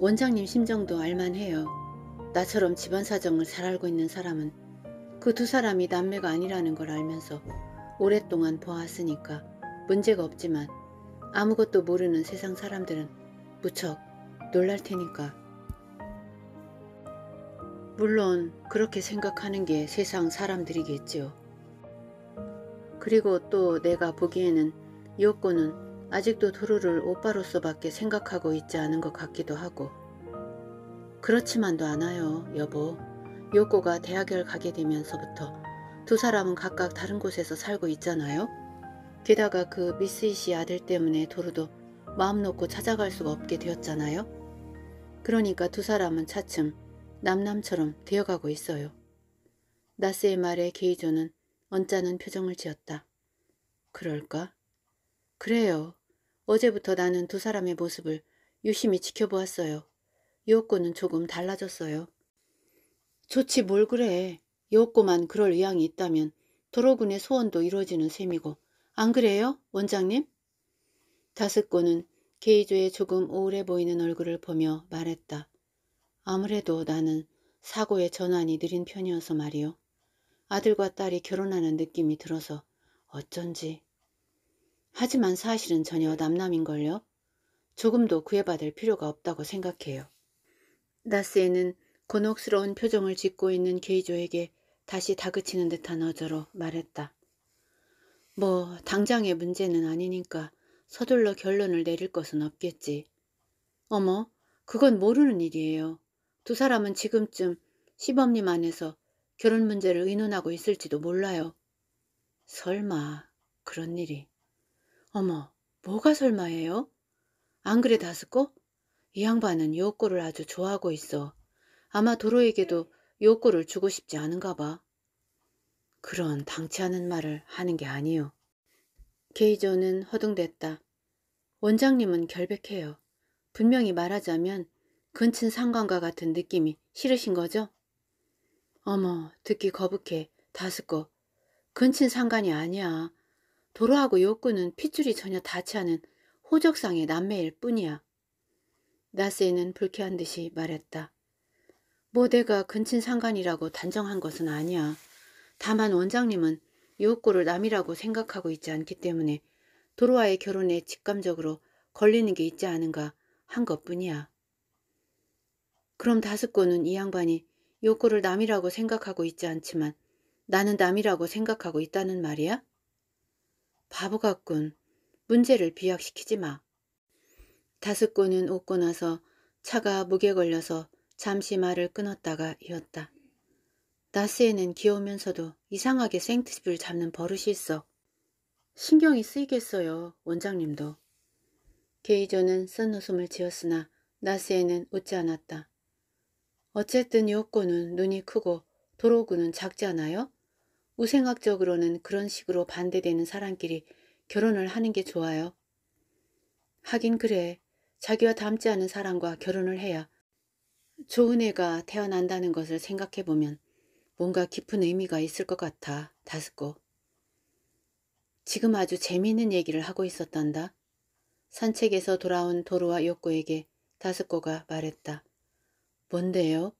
원장님 심정도 알만해요. 나처럼 집안 사정을 잘 알고 있는 사람은 그 두 사람이 남매가 아니라는 걸 알면서 오랫동안 보았으니까 문제가 없지만 아무것도 모르는 세상 사람들은 무척 놀랄 테니까. 물론 그렇게 생각하는 게 세상 사람들이겠지요. 그리고 또 내가 보기에는 요건은 아직도 도루를 오빠로서밖에 생각하고 있지 않은 것 같기도 하고 그렇지만도 않아요 여보 요코가 대학을 가게 되면서부터 두 사람은 각각 다른 곳에서 살고 있잖아요 게다가 그 미스이시 아들 때문에 도루도 마음 놓고 찾아갈 수가 없게 되었잖아요 그러니까 두 사람은 차츰 남남처럼 되어가고 있어요 나스의 말에 게이조는 언짢은 표정을 지었다 그럴까? 그래요. 어제부터 나는 두 사람의 모습을 유심히 지켜보았어요. 요옥고는 조금 달라졌어요. 좋지 뭘 그래. 요옥만 그럴 의향이 있다면 도로군의 소원도 이루어지는 셈이고 안 그래요 원장님? 다스고는 케이조의 조금 우울해 보이는 얼굴을 보며 말했다. 아무래도 나는 사고의 전환이 느린 편이어서 말이요. 아들과 딸이 결혼하는 느낌이 들어서 어쩐지 하지만 사실은 전혀 남남인걸요. 조금도 구애받을 필요가 없다고 생각해요. 나스에는 곤혹스러운 표정을 짓고 있는 게이조에게 다시 다그치는 듯한 어조로 말했다. 뭐 당장의 문제는 아니니까 서둘러 결론을 내릴 것은 없겠지. 어머 그건 모르는 일이에요. 두 사람은 지금쯤 시범님 안에서 결혼 문제를 의논하고 있을지도 몰라요. 설마 그런 일이. 어머, 뭐가 설마예요? 안 그래 다스코? 이 양반은 요꼬를 아주 좋아하고 있어. 아마 도로에게도 요꼬를 주고 싶지 않은가 봐. 그런 당치 않은 말을 하는 게 아니요. 게이조는 허둥댔다. 원장님은 결백해요. 분명히 말하자면 근친 상관과 같은 느낌이 싫으신 거죠? 어머, 듣기 거북해. 다스코. 근친 상관이 아니야. 도로하고 욕구는 핏줄이 전혀 닿지 않은 호적상의 남매일 뿐이야. 나스에는 불쾌한 듯이 말했다. 뭐 내가 근친 상간이라고 단정한 것은 아니야. 다만 원장님은 욕구를 남이라고 생각하고 있지 않기 때문에 도로와의 결혼에 직감적으로 걸리는 게 있지 않은가 한 것뿐이야. 그럼 다스코는 이 양반이 욕구를 남이라고 생각하고 있지 않지만 나는 남이라고 생각하고 있다는 말이야? 바보 같군. 문제를 비약시키지 마. 다섯꾼은 웃고 나서 차가 목에 걸려서 잠시 말을 끊었다가 이었다. 나스에는 귀여우면서도 이상하게 생트집을 잡는 버릇이 있어. 신경이 쓰이겠어요, 원장님도. 게이조는 쓴 웃음을 지었으나 나스에는 웃지 않았다. 어쨌든 요코는 눈이 크고 도로구는 작지 않아요? 우생학적으로는 그런 식으로 반대되는 사람끼리 결혼을 하는 게 좋아요. 하긴 그래. 자기와 닮지 않은 사람과 결혼을 해야 좋은 애가 태어난다는 것을 생각해보면 뭔가 깊은 의미가 있을 것 같아. 다스고. 지금 아주 재미있는 얘기를 하고 있었단다. 산책에서 돌아온 도로와 욕구에게 다스코가 말했다. 뭔데요?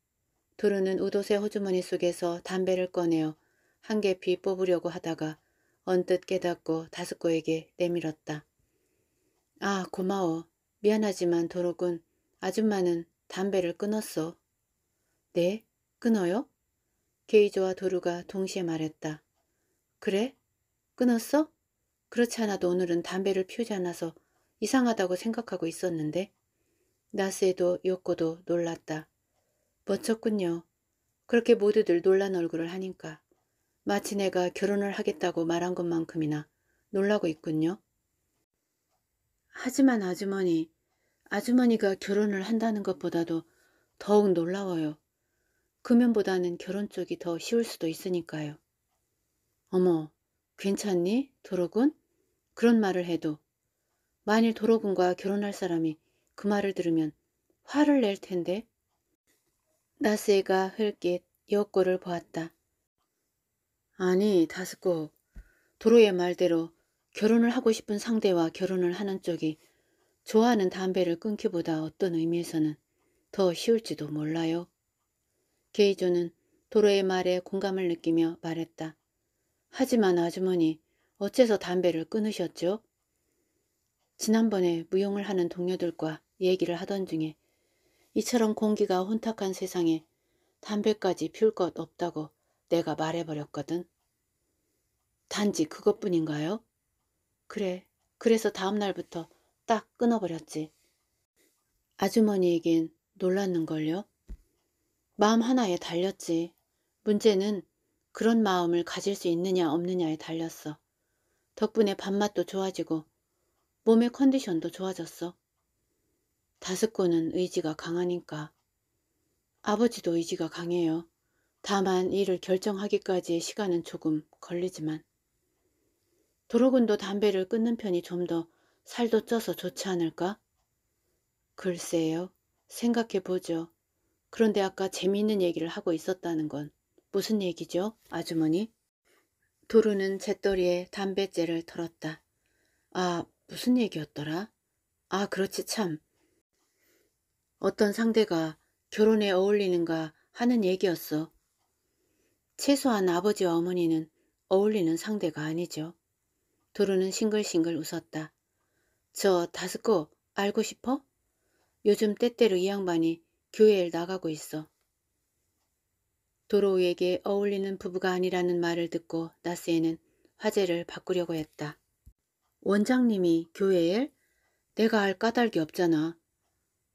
도로는 우도새 호주머니 속에서 담배를 꺼내어 한 개피 뽑으려고 하다가 언뜻 깨닫고 다스코에게 내밀었다. 아 고마워. 미안하지만 도록은 아줌마는 담배를 끊었어. 네? 끊어요? 게이조와 도루가 동시에 말했다. 그래? 끊었어? 그렇지 않아도 오늘은 담배를 피우지 않아서 이상하다고 생각하고 있었는데 나스에도 요코도 놀랐다. 멋졌군요. 그렇게 모두들 놀란 얼굴을 하니까. 마치 내가 결혼을 하겠다고 말한 것만큼이나 놀라고 있군요. 하지만 아주머니, 아주머니가 결혼을 한다는 것보다도 더욱 놀라워요. 금연보다는 결혼 쪽이 더 쉬울 수도 있으니까요. 어머, 괜찮니? 도로군? 그런 말을 해도 만일 도로군과 결혼할 사람이 그 말을 들으면 화를 낼 텐데 나스에가 흘낏 여고를 보았다. 아니 다스코 도로의 말대로 결혼을 하고 싶은 상대와 결혼을 하는 쪽이 좋아하는 담배를 끊기보다 어떤 의미에서는 더 쉬울지도 몰라요. 게이조는 도로의 말에 공감을 느끼며 말했다. 하지만 아주머니 어째서 담배를 끊으셨죠? 지난번에 무용을 하는 동료들과 얘기를 하던 중에 이처럼 공기가 혼탁한 세상에 담배까지 피울 것 없다고 내가 말해버렸거든. 단지 그것뿐인가요? 그래, 그래서 다음날부터 딱 끊어버렸지. 아주머니에겐 놀랐는걸요? 마음 하나에 달렸지. 문제는 그런 마음을 가질 수 있느냐 없느냐에 달렸어. 덕분에 밥맛도 좋아지고 몸의 컨디션도 좋아졌어. 다섯코는 의지가 강하니까. 아버지도 의지가 강해요. 다만 이를 결정하기까지 의 시간은 조금 걸리지만 도로군도 담배를 끊는 편이 좀 더 살도 쪄서 좋지 않을까? 글쎄요. 생각해보죠. 그런데 아까 재미있는 얘기를 하고 있었다는 건 무슨 얘기죠, 아주머니? 도루는 잿더리에 담뱃재를 털었다. 아, 무슨 얘기였더라? 아, 그렇지 참. 어떤 상대가 결혼에 어울리는가 하는 얘기였어. 최소한 아버지와 어머니는 어울리는 상대가 아니죠. 도루는 싱글싱글 웃었다. 저 다스코 알고 싶어? 요즘 때때로 이 양반이 교회에 나가고 있어. 도로우에게 어울리는 부부가 아니라는 말을 듣고 나스에는 화제를 바꾸려고 했다. 원장님이 교회에? 내가 알 까닭이 없잖아.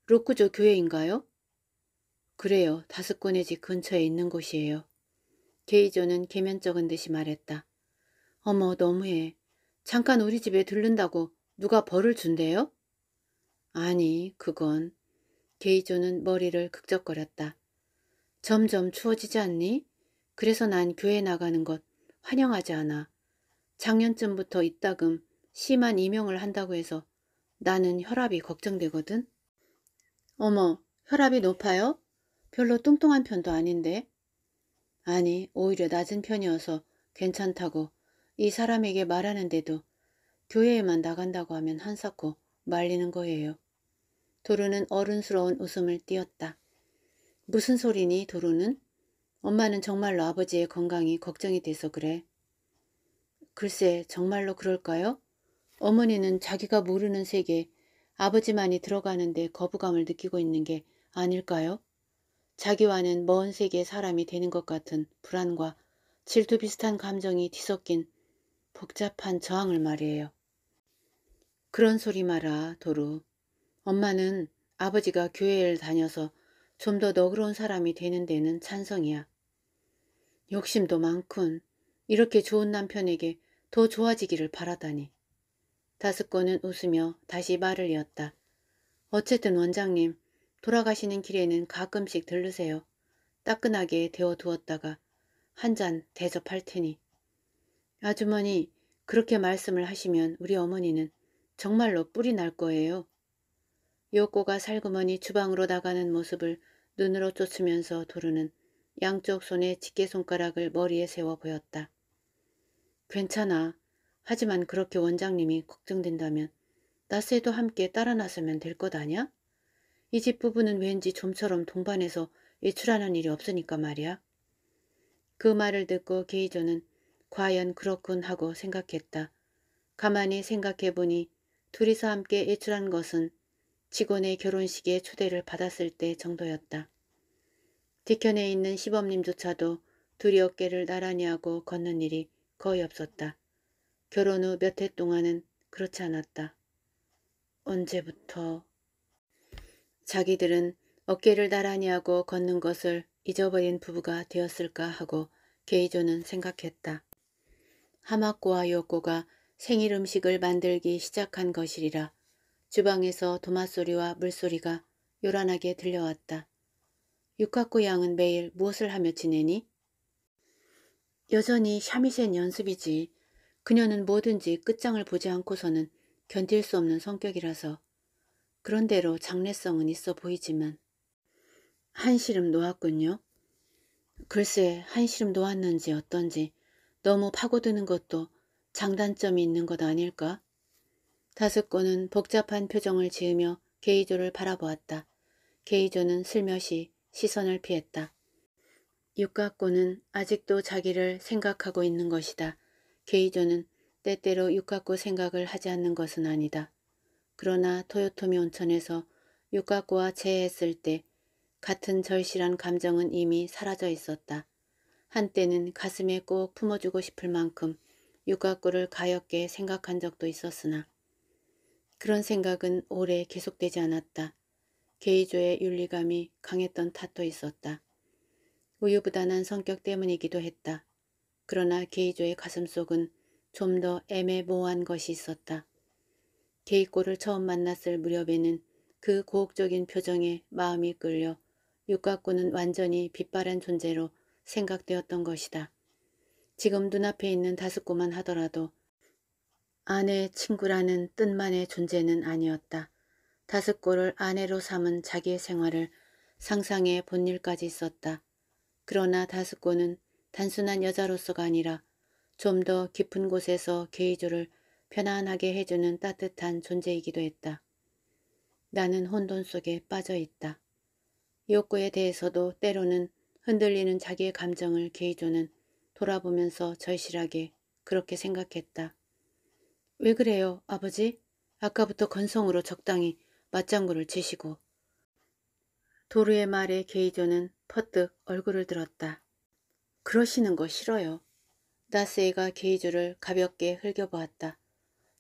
로쿠조 교회인가요? 그래요. 다스코 네집 근처에 있는 곳이에요. 게이조는 개면쩍은 듯이 말했다. 어머 너무해. 잠깐 우리 집에 들른다고 누가 벌을 준대요? 아니 그건. 게이조는 머리를 극적거렸다. 점점 추워지지 않니? 그래서 난 교회 나가는 것 환영하지 않아. 작년쯤부터 이따금 심한 이명을 한다고 해서 나는 혈압이 걱정되거든. 어머, 혈압이 높아요? 별로 뚱뚱한 편도 아닌데. 아니 오히려 낮은 편이어서 괜찮다고 이 사람에게 말하는데도 교회에만 나간다고 하면 한사코 말리는 거예요. 도루는 어른스러운 웃음을 띄었다. 무슨 소리니 도루는? 엄마는 정말로 아버지의 건강이 걱정이 돼서 그래. 글쎄 정말로 그럴까요? 어머니는 자기가 모르는 세계에 아버지만이 들어가는데 거부감을 느끼고 있는 게 아닐까요? 자기와는 먼 세계의 사람이 되는 것 같은 불안과 질투 비슷한 감정이 뒤섞인 복잡한 저항을 말이에요. 그런 소리 마라 도루. 엄마는 아버지가 교회를 다녀서 좀 더 너그러운 사람이 되는 데는 찬성이야. 욕심도 많군. 이렇게 좋은 남편에게 더 좋아지기를 바라다니. 다섯 권은 웃으며 다시 말을 이었다. 어쨌든 원장님, 돌아가시는 길에는 가끔씩 들르세요. 따끈하게 데워 두었다가 한 잔 대접할 테니. 아주머니 그렇게 말씀을 하시면 우리 어머니는 정말로 뿔이 날 거예요. 요꼬가 살구머니 주방으로 나가는 모습을 눈으로 쫓으면서 도르는 양쪽 손에 집게 손가락을 머리에 세워 보였다. 괜찮아. 하지만 그렇게 원장님이 걱정된다면 나스에도 함께 따라 나서면 될 것 아냐? 이집 부부는 왠지 좀처럼 동반해서 외출하는 일이 없으니까 말이야. 그 말을 듣고 게이저는 과연 그렇군 하고 생각했다. 가만히 생각해보니 둘이서 함께 외출한 것은 직원의 결혼식에 초대를 받았을 때 정도였다. 뒤편에 있는 시범님조차도 둘이 어깨를 나란히 하고 걷는 일이 거의 없었다. 결혼 후 몇 해 동안은 그렇지 않았다. 언제부터 자기들은 어깨를 나란히 하고 걷는 것을 잊어버린 부부가 되었을까 하고 게이조는 생각했다. 하마코와 요코가 생일 음식을 만들기 시작한 것이리라 주방에서 도마소리와 물소리가 요란하게 들려왔다. 육학구 양은 매일 무엇을 하며 지내니? 여전히 샤미센 연습이지. 그녀는 뭐든지 끝장을 보지 않고서는 견딜 수 없는 성격이라서 그런대로 장래성은 있어 보이지만 한시름 놓았군요. 글쎄 한시름 놓았는지 어떤지 너무 파고드는 것도 장단점이 있는 것 아닐까? 다섯 권은 복잡한 표정을 지으며 게이조를 바라보았다. 게이조는 슬며시 시선을 피했다. 육각고은 아직도 자기를 생각하고 있는 것이다. 게이조는 때때로 육각고 생각을 하지 않는 것은 아니다. 그러나 토요토미 온천에서 육각고와 재해했을 때 같은 절실한 감정은 이미 사라져 있었다. 한때는 가슴에 꼭 품어주고 싶을 만큼 육각고를 가엾게 생각한 적도 있었으나 그런 생각은 오래 계속되지 않았다. 게이조의 윤리감이 강했던 탓도 있었다. 우유부단한 성격 때문이기도 했다. 그러나 게이조의 가슴속은 좀 더 애매모호한 것이 있었다. 케이코를 처음 만났을 무렵에는 그 고혹적인 표정에 마음이 끌려 육각구는 완전히 빛바랜 존재로 생각되었던 것이다. 지금 눈앞에 있는 다섯구만 하더라도 아내 의 친구라는 뜻만의 존재는 아니었다. 다섯구를 아내로 삼은 자기의 생활을 상상해 본일까지 있었다. 그러나 다섯구는 단순한 여자로서가 아니라 좀 더 깊은 곳에서 게이조를 편안하게 해주는 따뜻한 존재이기도 했다. 나는 혼돈 속에 빠져 있다. 욕구에 대해서도 때로는 흔들리는 자기의 감정을 게이조는 돌아보면서 절실하게 그렇게 생각했다. 왜 그래요, 아버지? 아까부터 건성으로 적당히 맞장구를 치시고. 도루의 말에 게이조는 퍼뜩 얼굴을 들었다. 그러시는 거 싫어요. 나세이가 게이조를 가볍게 흘겨보았다.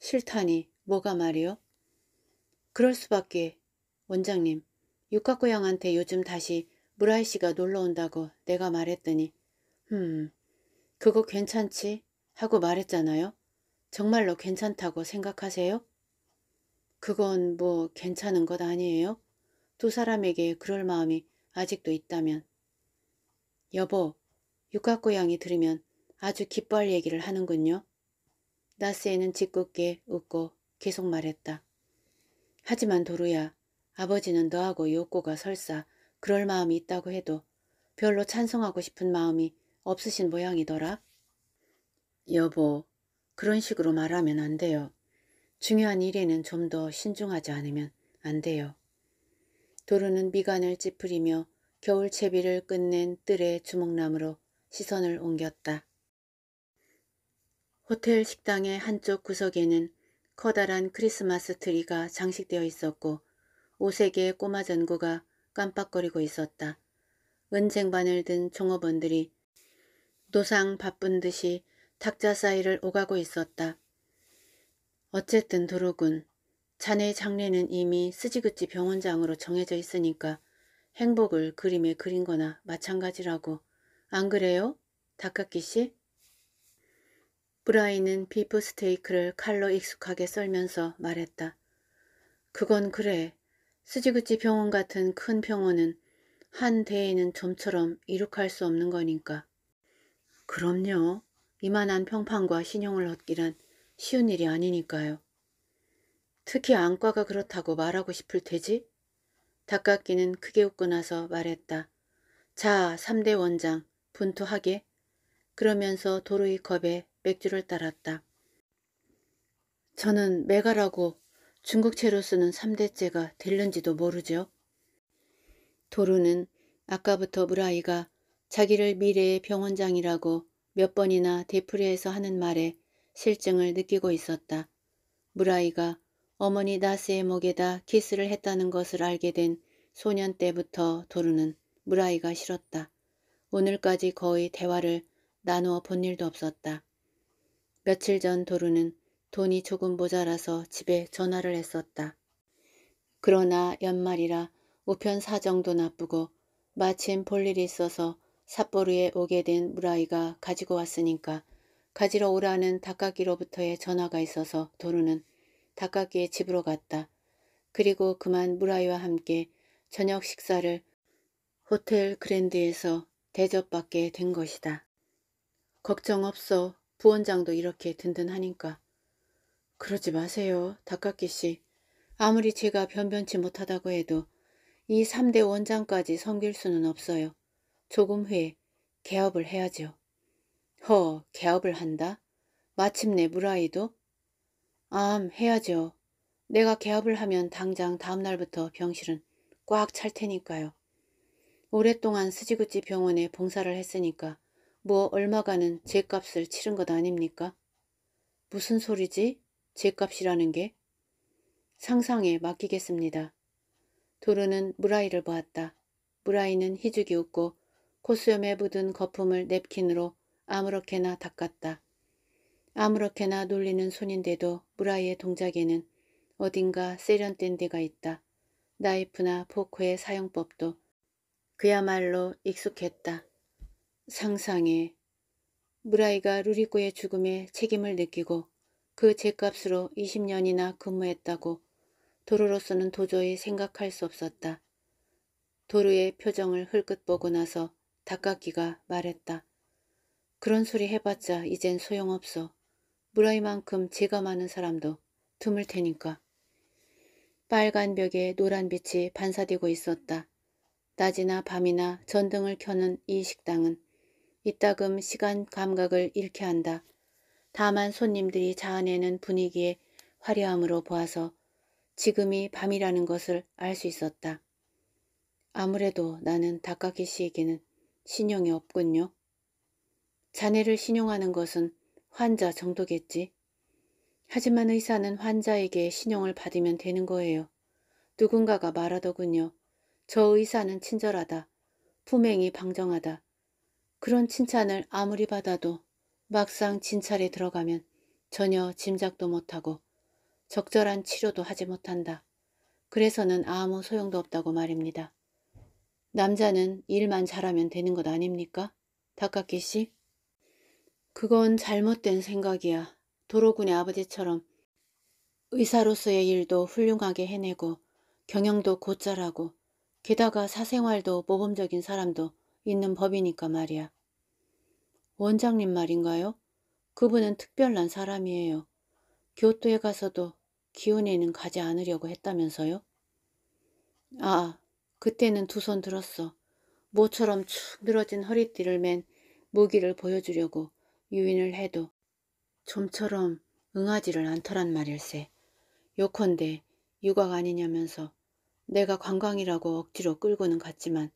싫다니 뭐가 말이요? 그럴 수밖에. 원장님, 육각고양한테 요즘 다시 무라이 씨가 놀러 온다고 내가 말했더니 음, 그거 괜찮지? 하고 말했잖아요. 정말로 괜찮다고 생각하세요? 그건 뭐 괜찮은 것 아니에요? 두 사람에게 그럴 마음이 아직도 있다면. 여보, 육각고양이 들으면 아주 기뻐할 얘기를 하는군요. 나스에는 짓궂게 웃고 계속 말했다. 하지만 도루야 아버지는 너하고 요코가 설사 그럴 마음이 있다고 해도 별로 찬성하고 싶은 마음이 없으신 모양이더라. 여보 그런 식으로 말하면 안 돼요. 중요한 일에는 좀 더 신중하지 않으면 안 돼요. 도루는 미간을 찌푸리며 겨울 채비를 끝낸 뜰의 주먹남으로 시선을 옮겼다. 호텔 식당의 한쪽 구석에는 커다란 크리스마스 트리가 장식되어 있었고 오색의 꼬마 전구가 깜빡거리고 있었다. 은쟁반을 든 종업원들이 노상 바쁜 듯이 탁자 사이를 오가고 있었다. 어쨌든 도로군. 자네의 장례는 이미 쓰지그치 병원장으로 정해져 있으니까 행복을 그림에 그린 거나 마찬가지라고. 안 그래요? 다카키 씨? 브라이는 비프 스테이크를 칼로 익숙하게 썰면서 말했다. 그건 그래. 스지구치 병원 같은 큰 병원은 한 대에는 좀처럼 이룩할 수 없는 거니까. 그럼요. 이만한 평판과 신용을 얻기란 쉬운 일이 아니니까요. 특히 안과가 그렇다고 말하고 싶을 테지? 닭깎기는 크게 웃고 나서 말했다. 자, 3대 원장, 분투하게. 그러면서 도로이 컵에 맥주를 따랐다. 저는 메가라고 중국채로 쓰는 3대째가 될는지도 모르죠. 도루는 아까부터 무라이가 자기를 미래의 병원장이라고 몇 번이나 대풀이해서 하는 말에 실증을 느끼고 있었다. 무라이가 어머니 나스의 목에다 키스를 했다는 것을 알게 된 소년 때부터 도루는 무라이가 싫었다. 오늘까지 거의 대화를 나누어 본 일도 없었다. 며칠 전 도루는 돈이 조금 모자라서 집에 전화를 했었다. 그러나 연말이라 우편 사정도 나쁘고 마침 볼일이 있어서 삿포로에 오게 된 무라이가 가지고 왔으니까 가지러 오라는 닭가기로부터의 전화가 있어서 도루는 닭가기의 집으로 갔다. 그리고 그만 무라이와 함께 저녁 식사를 호텔 그랜드에서 대접받게 된 것이다. 걱정 없어. 부원장도 이렇게 든든하니까. 그러지 마세요. 닭깎기 씨. 아무리 제가 변변치 못하다고 해도 이 3대 원장까지 섬길 수는 없어요. 조금 후에 개업을 해야죠. 허, 개업을 한다? 마침내 무라이도? 암, 해야죠. 내가 개업을 하면 당장 다음날부터 병실은 꽉 찰 테니까요. 오랫동안 스지구찌 병원에 봉사를 했으니까 뭐 얼마가는 제값을 치른 것 아닙니까? 무슨 소리지? 제값이라는 게? 상상에 맡기겠습니다. 도르는 무라이를 보았다. 무라이는 희죽이 웃고 코수염에 묻은 거품을 냅킨으로 아무렇게나 닦았다. 아무렇게나 놀리는 손인데도 무라이의 동작에는 어딘가 세련된 데가 있다. 나이프나 포크의 사용법도 그야말로 익숙했다. 상상해. 무라이가 루리코의 죽음에 책임을 느끼고 그 죗값으로 20년이나 근무했다고 도루로서는 도저히 생각할 수 없었다. 도루의 표정을 흘끗 보고 나서 닭깎기가 말했다. 그런 소리 해봤자 이젠 소용없어. 무라이만큼 죄가 많은 사람도 드물 테니까. 빨간 벽에 노란 빛이 반사되고 있었다. 낮이나 밤이나 전등을 켜는 이 식당은 이따금 시간 감각을 잃게 한다. 다만 손님들이 자아내는 분위기에 화려함으로 보아서 지금이 밤이라는 것을 알 수 있었다. 아무래도 나는 다카키 씨에게는 신용이 없군요. 자네를 신용하는 것은 환자 정도겠지. 하지만 의사는 환자에게 신용을 받으면 되는 거예요. 누군가가 말하더군요. 저 의사는 친절하다. 품행이 방정하다. 그런 칭찬을 아무리 받아도 막상 진찰에 들어가면 전혀 짐작도 못하고 적절한 치료도 하지 못한다. 그래서는 아무 소용도 없다고 말입니다. 남자는 일만 잘하면 되는 것 아닙니까? 닭깎이 씨? 그건 잘못된 생각이야. 도로군의 아버지처럼 의사로서의 일도 훌륭하게 해내고 경영도 곧잘하고 게다가 사생활도 모범적인 사람도 있는 법이니까 말이야. 원장님 말인가요? 그분은 특별한 사람이에요. 교토에 가서도 기운에는 가지 않으려고 했다면서요? 아, 그때는 두 손 들었어. 모처럼 축 늘어진 허리띠를 맨 무기를 보여주려고 유인을 해도 좀처럼 응하지를 않더란 말일세. 요컨대 유아가 아니냐면서 내가 관광이라고 억지로 끌고는 갔지만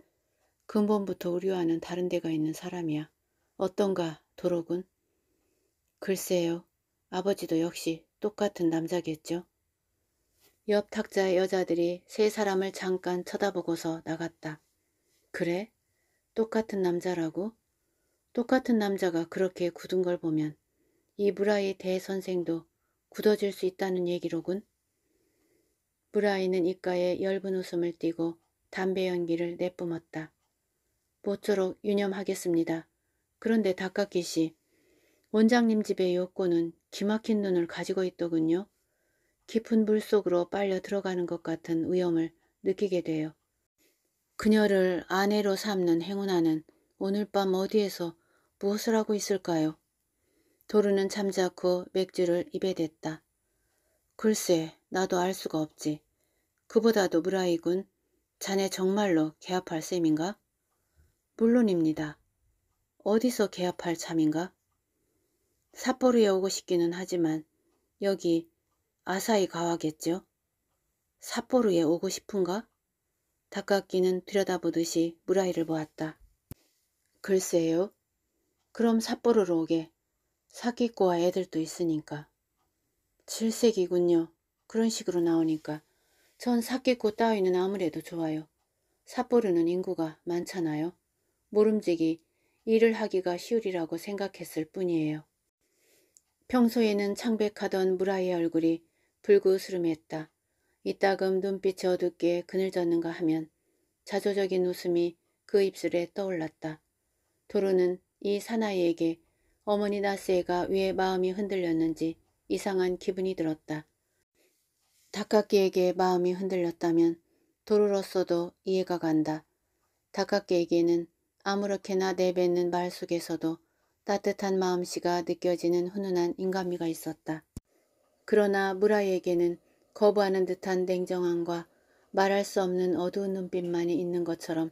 근본부터 우려하는 다른 데가 있는 사람이야. 어떤가 도로군. 글쎄요. 아버지도 역시 똑같은 남자겠죠. 옆 탁자의 여자들이 세 사람을 잠깐 쳐다보고서 나갔다. 그래? 똑같은 남자라고? 똑같은 남자가 그렇게 굳은 걸 보면 이 무라이 대선생도 굳어질 수 있다는 얘기로군. 무라이는 입가에 엷은 웃음을 띠고 담배 연기를 내뿜었다. 모쪼록 유념하겠습니다. 그런데 닭가기씨 원장님 집의 욕구는 기막힌 눈을 가지고 있더군요. 깊은 물속으로 빨려 들어가는 것 같은 위험을 느끼게 돼요. 그녀를 아내로 삼는 행운아는 오늘 밤 어디에서 무엇을 하고 있을까요? 도루는 잠자코 맥주를 입에 댔다. 글쎄 나도 알 수가 없지. 그보다도 무라이군 자네 정말로 개합할 셈인가? 물론입니다. 어디서 개합할 참인가? 삿포로에 오고 싶기는 하지만 여기 아사히 가와겠죠? 삿포로에 오고 싶은가? 닭깎기는 들여다보듯이 무라이를 보았다. 글쎄요. 그럼 삿포로로 오게. 사기꼬와 애들도 있으니까. 질색이군요. 그런 식으로 나오니까. 전 사기꼬 따위는 아무래도 좋아요. 삿포로는 인구가 많잖아요. 모름지기 일을 하기가 쉬우리라고 생각했을 뿐이에요. 평소에는 창백하던 무라의 얼굴이 불구스름했다. 이따금 눈빛이 어둡게 그늘졌는가 하면 자조적인 웃음이 그 입술에 떠올랐다. 도로는 이 사나이에게 어머니 나스에가 왜 마음이 흔들렸는지 이상한 기분이 들었다. 닭깎이에게 마음이 흔들렸다면 도로로서도 이해가 간다. 닭깎이에게는 아무렇게나 내뱉는 말 속에서도 따뜻한 마음씨가 느껴지는 훈훈한 인간미가 있었다. 그러나 무라이에게는 거부하는 듯한 냉정함과 말할 수 없는 어두운 눈빛만이 있는 것처럼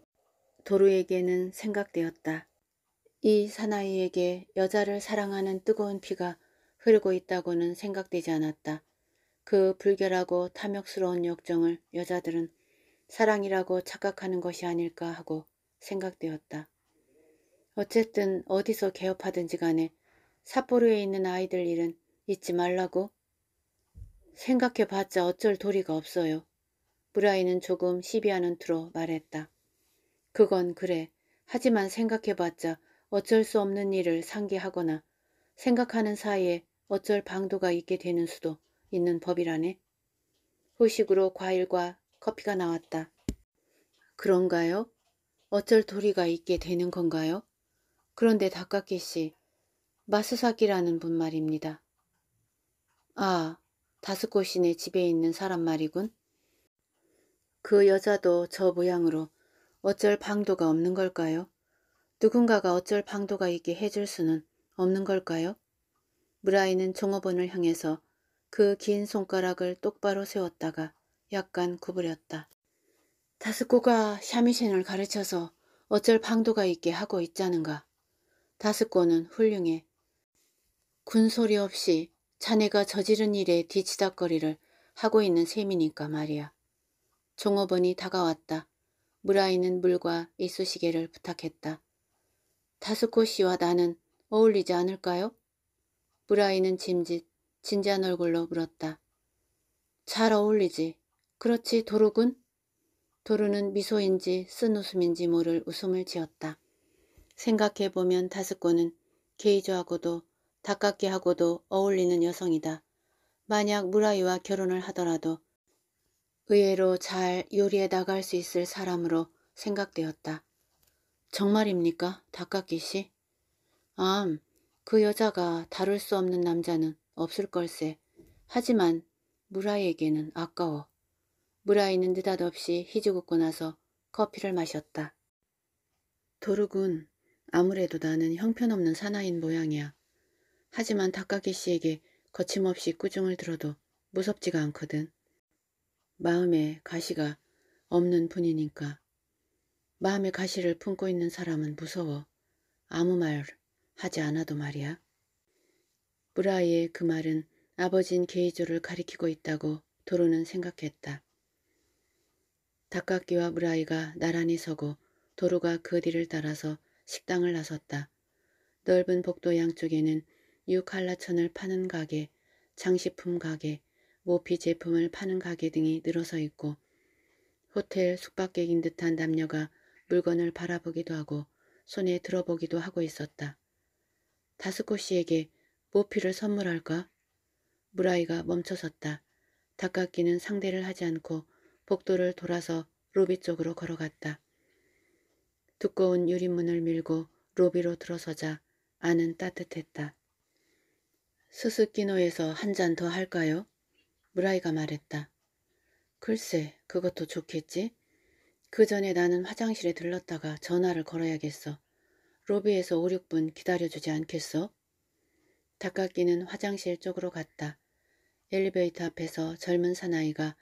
도루에게는 생각되었다. 이 사나이에게 여자를 사랑하는 뜨거운 피가 흐르고 있다고는 생각되지 않았다. 그 불결하고 탐욕스러운 역정을 여자들은 사랑이라고 착각하는 것이 아닐까 하고 생각되었다. 어쨌든 어디서 개업하든지 간에 삿포로에 있는 아이들 일은 잊지 말라고 생각해봤자 어쩔 도리가 없어요. 브라이는 조금 시비하는 투로 말했다. 그건 그래. 하지만 생각해봤자 어쩔 수 없는 일을 상기하거나 생각하는 사이에 어쩔 방도가 있게 되는 수도 있는 법이라네. 후식으로 과일과 커피가 나왔다. 그런가요? 어쩔 도리가 있게 되는 건가요? 그런데 다카키 씨, 마스사키라는분 말입니다. 아, 다스코 시네 집에 있는 사람 말이군. 그 여자도 저 모양으로 어쩔 방도가 없는 걸까요? 누군가가 어쩔 방도가 있게 해줄 수는 없는 걸까요? 무라이는 종업원을 향해서 그 긴 손가락을 똑바로 세웠다가 약간 구부렸다. 다스코가 샤미셴을 가르쳐서 어쩔 방도가 있게 하고 있자는가. 다스코는 훌륭해. 군소리 없이 자네가 저지른 일에 뒤치닥거리를 하고 있는 셈이니까 말이야. 종업원이 다가왔다. 무라이는 물과 이쑤시개를 부탁했다. 다스코 씨와 나는 어울리지 않을까요? 무라이는 짐짓, 진지한 얼굴로 물었다. 잘 어울리지. 그렇지, 도룩은 도루는 미소인지 쓴웃음인지 모를 웃음을 지었다. 생각해보면 다스코는 게이저하고도 닭깎이하고도 어울리는 여성이다. 만약 무라이와 결혼을 하더라도 의외로 잘요리에 나갈 수 있을 사람으로 생각되었다. 정말입니까? 닭깎이 씨? 암, 그 여자가 다룰 수 없는 남자는 없을 걸세. 하지만 무라이에게는 아까워. 무라이는 느닷없이 희죽웃고 나서 커피를 마셨다. 도르군, 아무래도 나는 형편없는 사나인 모양이야. 하지만 닭가기 씨에게 거침없이 꾸중을 들어도 무섭지가 않거든. 마음에 가시가 없는 분이니까. 마음에 가시를 품고 있는 사람은 무서워. 아무 말 하지 않아도 말이야. 브라이의 그 말은 아버진 게이조를 가리키고 있다고 도로는 생각했다. 닭깎기와 무라이가 나란히 서고 도로가 그 뒤를 따라서 식당을 나섰다. 넓은 복도 양쪽에는 유칼라천을 파는 가게, 장식품 가게, 모피 제품을 파는 가게 등이 늘어서 있고 호텔 숙박객인 듯한 남녀가 물건을 바라보기도 하고 손에 들어보기도 하고 있었다. 다스코 씨에게 모피를 선물할까? 무라이가 멈춰섰다. 닭깎기는 상대를 하지 않고 복도를 돌아서 로비 쪽으로 걸어갔다. 두꺼운 유리문을 밀고 로비로 들어서자 안은 따뜻했다. 스스키노에서 한 잔 더 할까요? 무라이가 말했다. 글쎄, 그것도 좋겠지? 그 전에 나는 화장실에 들렀다가 전화를 걸어야겠어. 로비에서 5, 6분 기다려주지 않겠어? 닭깎이는 화장실 쪽으로 갔다. 엘리베이터 앞에서 젊은 사나이가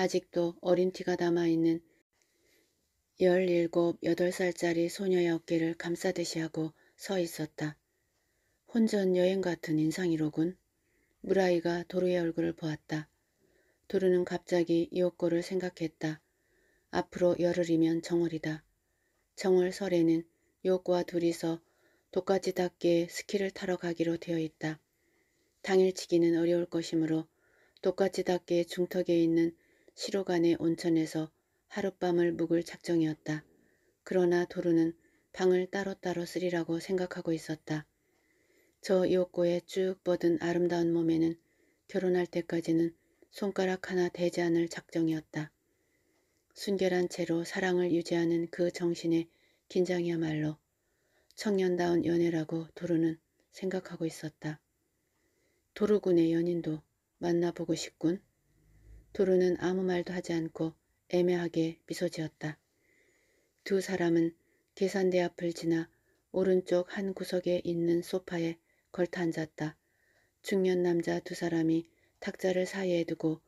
아직도 어린 티가 남아있는 17, 8살짜리 소녀의 어깨를 감싸듯이 하고 서 있었다. 혼전 여행 같은 인상이로군. 무라이가 도루의 얼굴을 보았다. 도루는 갑자기 이옷고를 생각했다. 앞으로 열흘이면 정월이다. 정월 설에는 이옥고와 둘이서 독가지 닦기에 스키를 타러 가기로 되어 있다. 당일치기는 어려울 것이므로 독가지 닦기의 중턱에 있는 시로간의 온천에서 하룻밤을 묵을 작정이었다. 그러나 도루는 방을 따로따로 쓰리라고 생각하고 있었다. 저 요꼬에 쭉 뻗은 아름다운 몸에는 결혼할 때까지는 손가락 하나 대지 않을 작정이었다. 순결한 채로 사랑을 유지하는 그 정신의 긴장이야말로 청년다운 연애라고 도루는 생각하고 있었다. 도루군의 연인도 만나보고 싶군. 도루는 아무 말도 하지 않고 애매하게 미소 지었다. 두 사람은 계산대 앞을 지나 오른쪽 한 구석에 있는 소파에 걸터 앉았다. 중년 남자 두 사람이 탁자를 사이에 두고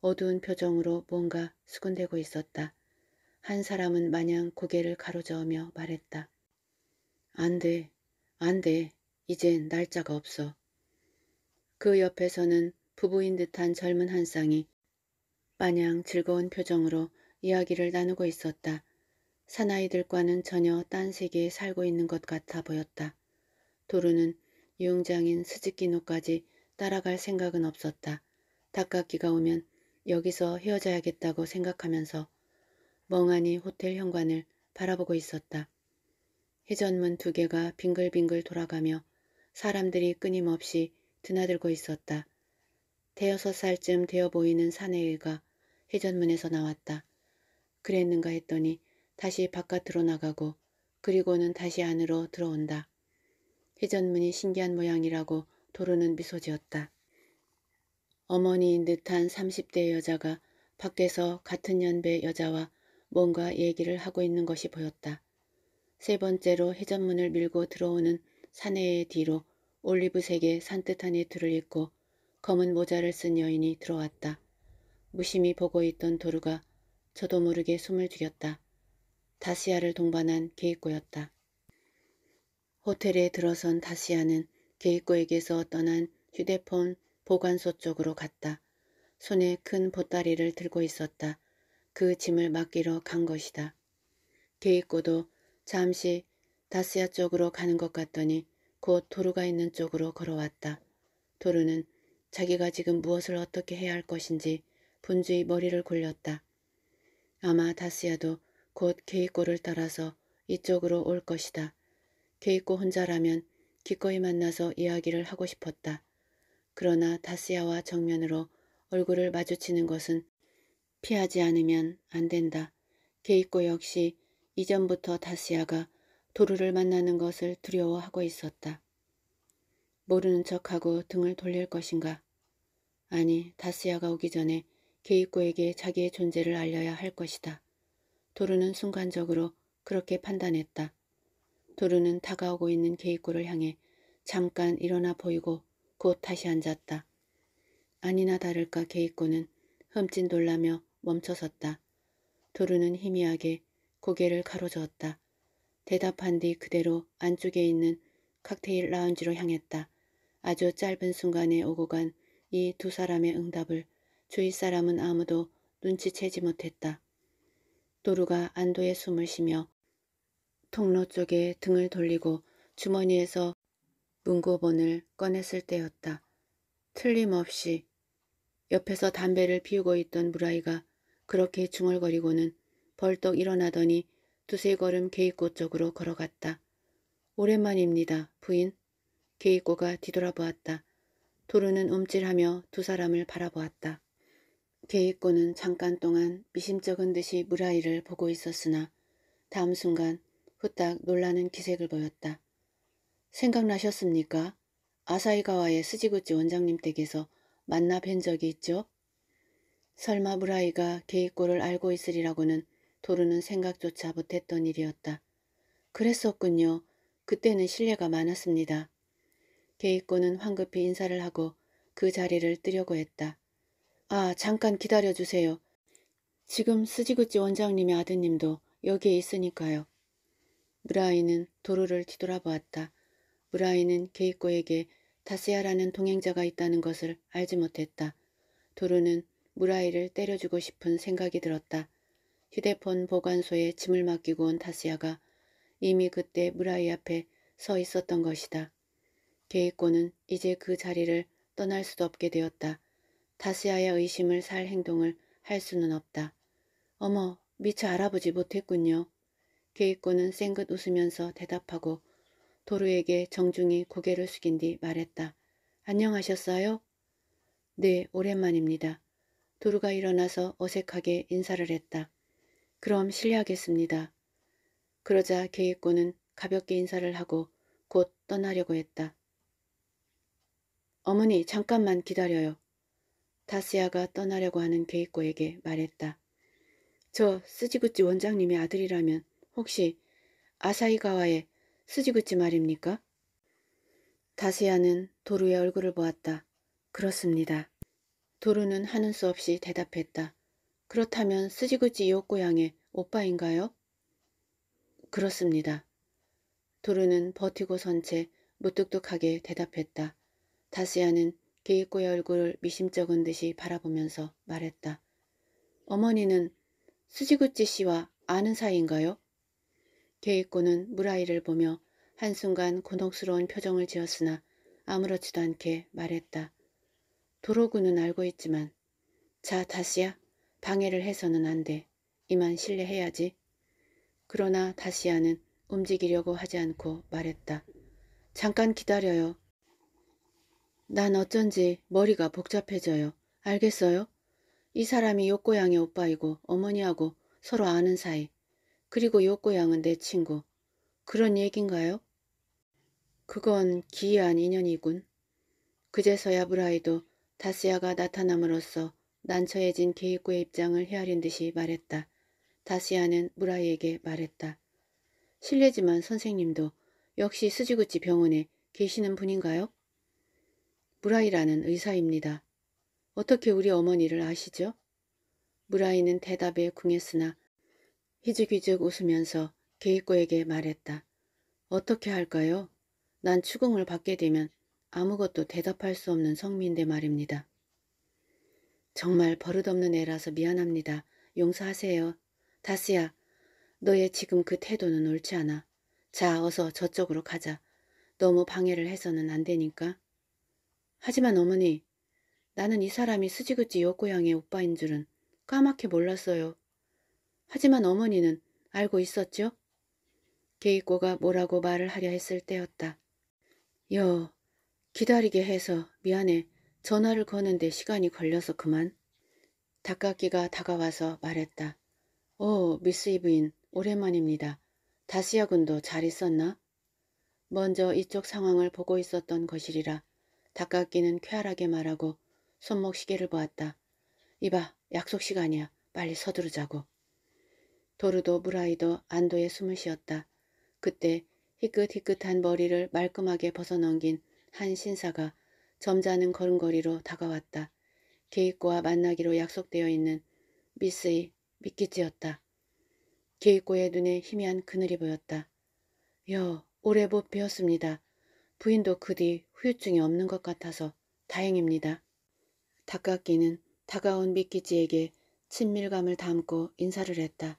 어두운 표정으로 뭔가 수군대고 있었다. 한 사람은 마냥 고개를 가로저으며 말했다. 안 돼, 안 돼. 이젠 날짜가 없어. 그 옆에서는 부부인 듯한 젊은 한 쌍이 마냥 즐거운 표정으로 이야기를 나누고 있었다. 사나이들과는 전혀 딴 세계에 살고 있는 것 같아 보였다. 도루는 유흥장인 스즈키노까지 따라갈 생각은 없었다. 닭깎기가 오면 여기서 헤어져야겠다고 생각하면서 멍하니 호텔 현관을 바라보고 있었다. 회전문두 개가 빙글빙글 돌아가며 사람들이 끊임없이 드나들고 있었다. 대여섯 살쯤 되어 보이는 사내애가 회전문에서 나왔다. 그랬는가 했더니 다시 바깥으로 나가고 그리고는 다시 안으로 들어온다. 회전문이 신기한 모양이라고 도르는 미소 지었다. 어머니인 듯한 30대 여자가 밖에서 같은 연배 여자와 뭔가 얘기를 하고 있는 것이 보였다. 세 번째로 회전문을 밀고 들어오는 사내의 뒤로 올리브색의 산뜻한 이틀을 입고 검은 모자를 쓴 여인이 들어왔다. 무심히 보고 있던 도루가 저도 모르게 숨을 죽였다. 다시아를 동반한 게이코였다 호텔에 들어선 다시아는 게이코에게서 떠난 휴대폰 보관소 쪽으로 갔다. 손에 큰 보따리를 들고 있었다. 그 짐을 맡기러 간 것이다. 게이코도 잠시 다시아 쪽으로 가는 것 같더니 곧 도루가 있는 쪽으로 걸어왔다. 도루는 자기가 지금 무엇을 어떻게 해야 할 것인지 분주히 머리를 굴렸다. 아마 다스야도 곧 케이코를 따라서 이쪽으로 올 것이다. 케이코 혼자라면 기꺼이 만나서 이야기를 하고 싶었다. 그러나 다스야와 정면으로 얼굴을 마주치는 것은 피하지 않으면 안 된다. 케이코 역시 이전부터 다스야가 도루를 만나는 것을 두려워하고 있었다. 모르는 척하고 등을 돌릴 것인가? 아니, 다스야가 오기 전에 케이코에게 자기의 존재를 알려야 할 것이다. 도루는 순간적으로 그렇게 판단했다. 도루는 다가오고 있는 케이코를 향해 잠깐 일어나 보이고 곧 다시 앉았다. 아니나 다를까 케이코는 흠칫 놀라며 멈춰섰다. 도루는 희미하게 고개를 가로저었다. 대답한 뒤 그대로 안쪽에 있는 칵테일 라운지로 향했다. 아주 짧은 순간에 오고 간 이 두 사람의 응답을 주위 사람은 아무도 눈치채지 못했다. 도루가 안도의 숨을 쉬며 통로 쪽에 등을 돌리고 주머니에서 문고본을 꺼냈을 때였다. 틀림없이 옆에서 담배를 피우고 있던 무라이가 그렇게 중얼거리고는 벌떡 일어나더니 두세 걸음 게이꽃 쪽으로 걸어갔다. 오랜만입니다, 부인. 게이꼬가 뒤돌아보았다. 도루는 움찔하며 두 사람을 바라보았다. 케이코은 잠깐 동안 미심쩍은 듯이 무라이를 보고 있었으나 다음 순간 후딱 놀라는 기색을 보였다. 생각나셨습니까? 아사이가와의 스지구찌 원장님 댁에서 만나 뵌 적이 있죠? 설마 무라이가 게이꼬를 알고 있으리라고는 도루는 생각조차 못했던 일이었다. 그랬었군요. 그때는 신뢰가 많았습니다. 게이꼬는 황급히 인사를 하고 그 자리를 뜨려고 했다. 아, 잠깐 기다려주세요. 지금 스지구찌 원장님의 아드님도 여기에 있으니까요. 무라이는 도로를 뒤돌아보았다. 무라이는 게이코에게 다스야라는 동행자가 있다는 것을 알지 못했다. 도로는 무라이를 때려주고 싶은 생각이 들었다. 휴대폰 보관소에 짐을 맡기고 온 다스야가 이미 그때 무라이 앞에 서 있었던 것이다. 게이코는 이제 그 자리를 떠날 수도 없게 되었다. 다시하여 의심을 살 행동을 할 수는 없다. 어머, 미처 알아보지 못했군요. 계획고는 쌩긋 웃으면서 대답하고 도루에게 정중히 고개를 숙인 뒤 말했다. 안녕하셨어요? 네, 오랜만입니다. 도루가 일어나서 어색하게 인사를 했다. 그럼 실례하겠습니다. 그러자 계획고는 가볍게 인사를 하고 곧 떠나려고 했다. 어머니 잠깐만 기다려요. 다스야가 떠나려고 하는 게이코에게 말했다. 저 스지구치 원장님의 아들이라면 혹시 아사이가와의 스지구치 말입니까? 다스야는 도루의 얼굴을 보았다. 그렇습니다. 도루는 하는 수 없이 대답했다. 그렇다면 스지구치 요코양의 오빠인가요? 그렇습니다. 도루는 버티고 선 채 무뚝뚝하게 대답했다. 다스야는 개이고의 얼굴을 미심쩍은 듯이 바라보면서 말했다. 어머니는 수지구찌 씨와 아는 사이인가요? 개이고는 무라이를 보며 한순간 곤혹스러운 표정을 지었으나 아무렇지도 않게 말했다. 도로구는 알고 있지만 자 다시야 방해를 해서는 안 돼. 이만 신뢰해야지. 그러나 다시야는 움직이려고 하지 않고 말했다. 잠깐 기다려요. 난 어쩐지 머리가 복잡해져요. 알겠어요? 이 사람이 요꼬양의 오빠이고 어머니하고 서로 아는 사이. 그리고 요꼬양은 내 친구. 그런 얘긴가요? 그건 기이한 인연이군. 그제서야 브라이도 다스야가 나타남으로써 난처해진 게입구의 입장을 헤아린 듯이 말했다. 다스야는 무라이에게 말했다. 실례지만 선생님도 역시 수지구치 병원에 계시는 분인가요? 브라이라는 의사입니다. 어떻게 우리 어머니를 아시죠? 브라이는 대답에 궁했으나 희죽희죽 웃으면서 게이코에게 말했다. 어떻게 할까요? 난 추궁을 받게 되면 아무것도 대답할 수 없는 성미인데 말입니다. 정말 버릇없는 애라서 미안합니다. 용서하세요. 다스야, 너의 지금 그 태도는 옳지 않아. 자, 어서 저쪽으로 가자. 너무 방해를 해서는 안 되니까. 하지만 어머니, 나는 이 사람이 스지그지 여고양의 오빠인 줄은 까맣게 몰랐어요. 하지만 어머니는 알고 있었죠? 게이꼬가 뭐라고 말을 하려 했을 때였다. 여, 기다리게 해서 미안해. 전화를 거는데 시간이 걸려서 그만. 닭깎이가 다가와서 말했다. 오, 어, 미스 이브인, 오랜만입니다. 다시야 군도 잘 있었나? 먼저 이쪽 상황을 보고 있었던 것이리라 닭가기는 쾌활하게 말하고 손목 시계를 보았다. 이봐 약속 시간이야. 빨리 서두르자고. 도르도 무라이도 안도에 숨을 쉬었다. 그때 희끗희끗한 머리를 말끔하게 벗어넘긴 한 신사가 점잖은 걸음걸이로 다가왔다. 게이코와 만나기로 약속되어 있는 미스의 미끼지였다. 게이코의 눈에 희미한 그늘이 보였다. 여, 오래 못 배웠습니다. 부인도 그 뒤 후유증이 없는 것 같아서 다행입니다. 닭깎이는 다가온 미끼지에게 친밀감을 담고 인사를 했다.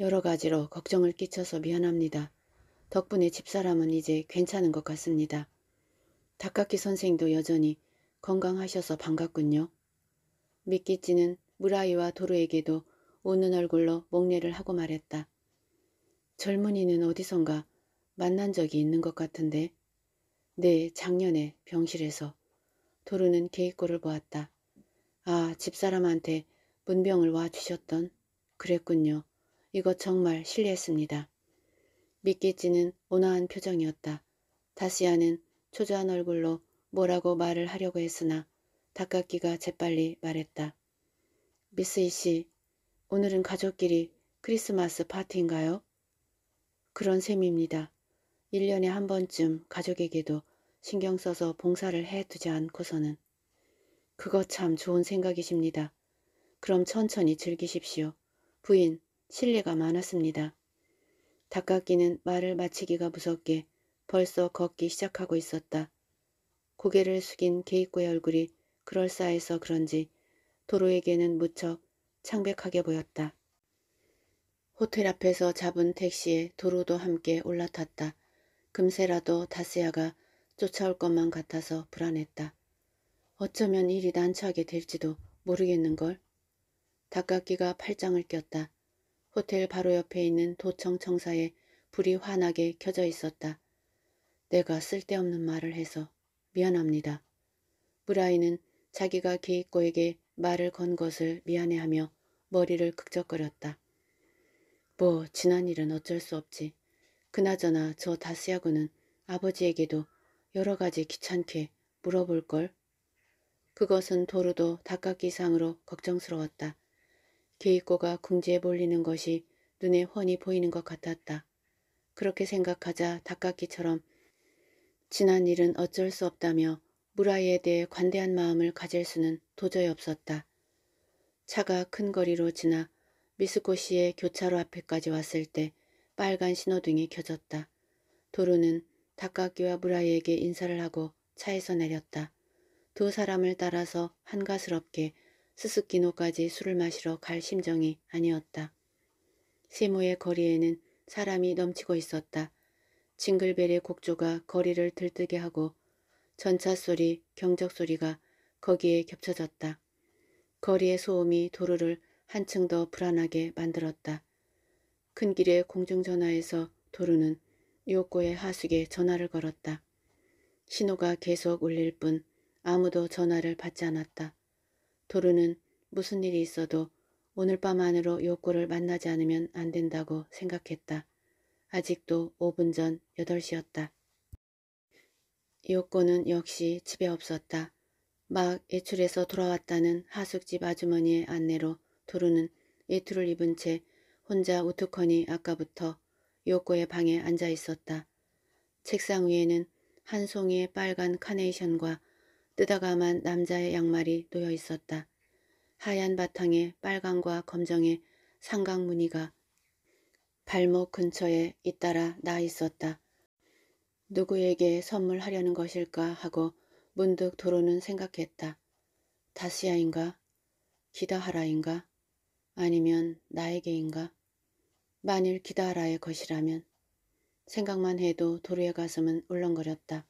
여러 가지로 걱정을 끼쳐서 미안합니다. 덕분에 집사람은 이제 괜찮은 것 같습니다. 닭깎기 선생도 여전히 건강하셔서 반갑군요. 미끼지는 무라이와 도루에게도 웃는 얼굴로 목례를 하고 말했다. 젊은이는 어디선가 만난 적이 있는 것 같은데 네, 작년에 병실에서 도루는 개이꼴을 보았다. 아, 집사람한테 문병을 와주셨던 그랬군요. 이거 정말 실례했습니다. 믿기지는 온화한 표정이었다. 다시야는 초조한 얼굴로 뭐라고 말을 하려고 했으나 닭깎기가 재빨리 말했다. 미스 이씨, 오늘은 가족끼리 크리스마스 파티인가요? 그런 셈입니다. 1년에 한 번쯤 가족에게도 신경 써서 봉사를 해두지 않고서는 그거 참 좋은 생각이십니다. 그럼 천천히 즐기십시오. 부인, 실례가 많았습니다. 닭깎이는 말을 마치기가 무섭게 벌써 걷기 시작하고 있었다. 고개를 숙인 개입구의 얼굴이 그럴싸해서 그런지 도로에게는 무척 창백하게 보였다. 호텔 앞에서 잡은 택시에 도로도 함께 올라탔다. 금세라도 다스야가 쫓아올 것만 같아서 불안했다. 어쩌면 일이 난처하게 될지도 모르겠는걸. 닭깎이가 팔짱을 꼈다. 호텔 바로 옆에 있는 도청 청사에 불이 환하게 켜져 있었다. 내가 쓸데없는 말을 해서 미안합니다. 브라이는 자기가 게이코에게 말을 건 것을 미안해하며 머리를 극적거렸다. 뭐 지난 일은 어쩔 수 없지. 그나저나 저 다스야구는 아버지에게도 여러 가지 귀찮게 물어볼 걸. 그것은 도루도 닭깎이상으로 걱정스러웠다. 개입꼬가 궁지에 몰리는 것이 눈에 훤히 보이는 것 같았다. 그렇게 생각하자 닭깎기처럼 지난 일은 어쩔 수 없다며 무라이에 대해 관대한 마음을 가질 수는 도저히 없었다. 차가 큰 거리로 지나 미스코시의 교차로 앞에까지 왔을 때 빨간 신호등이 켜졌다. 도루는 다카키와 브라이에게 인사를 하고 차에서 내렸다. 두 사람을 따라서 한가스럽게 스스키노까지 술을 마시러 갈 심정이 아니었다. 세모의 거리에는 사람이 넘치고 있었다. 징글벨의 곡조가 거리를 들뜨게 하고 전차 소리, 경적 소리가 거기에 겹쳐졌다. 거리의 소음이 도로를 한층 더 불안하게 만들었다. 큰 길의 공중전화에서 도루는 요코의 하숙에 전화를 걸었다. 신호가 계속 울릴 뿐 아무도 전화를 받지 않았다. 도루는 무슨 일이 있어도 오늘 밤 안으로 요코를 만나지 않으면 안 된다고 생각했다. 아직도 5분 전 8시였다. 요코는 역시 집에 없었다. 막 외출해서 돌아왔다는 하숙집 아주머니의 안내로 도루는 애투를 입은 채 혼자 우투커니 아까부터 요코의 방에 앉아 있었다. 책상 위에는 한 송이의 빨간 카네이션과 뜨다감한 남자의 양말이 놓여 있었다. 하얀 바탕에 빨강과 검정의 상강 무늬가 발목 근처에 잇따라 나 있었다. 누구에게 선물하려는 것일까 하고 문득 도로는 생각했다. 다시야인가? 기다하라인가? 아니면 나에게인가? 만일 기다라의 것이라면 생각만 해도 도루의 가슴은 울렁거렸다.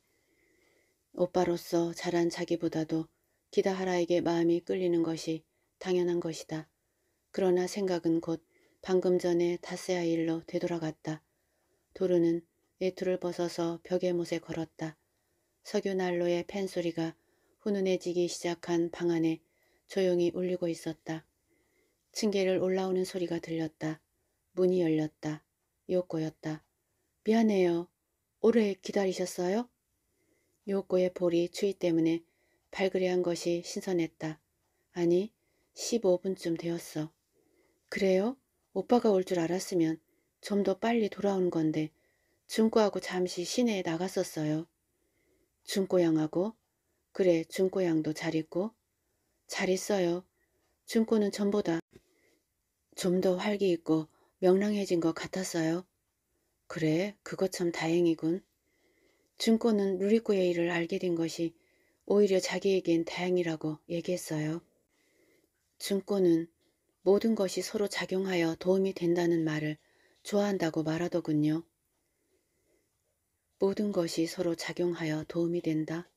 오빠로서 자란 자기보다도 기다하라에게 마음이 끌리는 것이 당연한 것이다. 그러나 생각은 곧 방금 전에 다세아 일로 되돌아갔다. 도루는 외투를 벗어서 벽의 못에 걸었다. 석유 난로의 팬 소리가 훈훈해지기 시작한 방 안에 조용히 울리고 있었다. 층계를 올라오는 소리가 들렸다. 문이 열렸다. 요코였다. 미안해요. 오래 기다리셨어요? 요코의 볼이 추위 때문에 발그레한 것이 신선했다. 아니, 15분쯤 되었어. 그래요? 오빠가 올 줄 알았으면 좀 더 빨리 돌아온 건데 준코하고 잠시 시내에 나갔었어요. 준코양하고 그래 준코양도 잘 있고 잘 있어요. 준코는 전보다 좀 더 활기 있고 명랑해진 것 같았어요. 그래, 그것 참 다행이군. 준꼬는 루리코의 일을 알게 된 것이 오히려 자기에겐 다행이라고 얘기했어요. 준꼬는 모든 것이 서로 작용하여 도움이 된다는 말을 좋아한다고 말하더군요. 모든 것이 서로 작용하여 도움이 된다.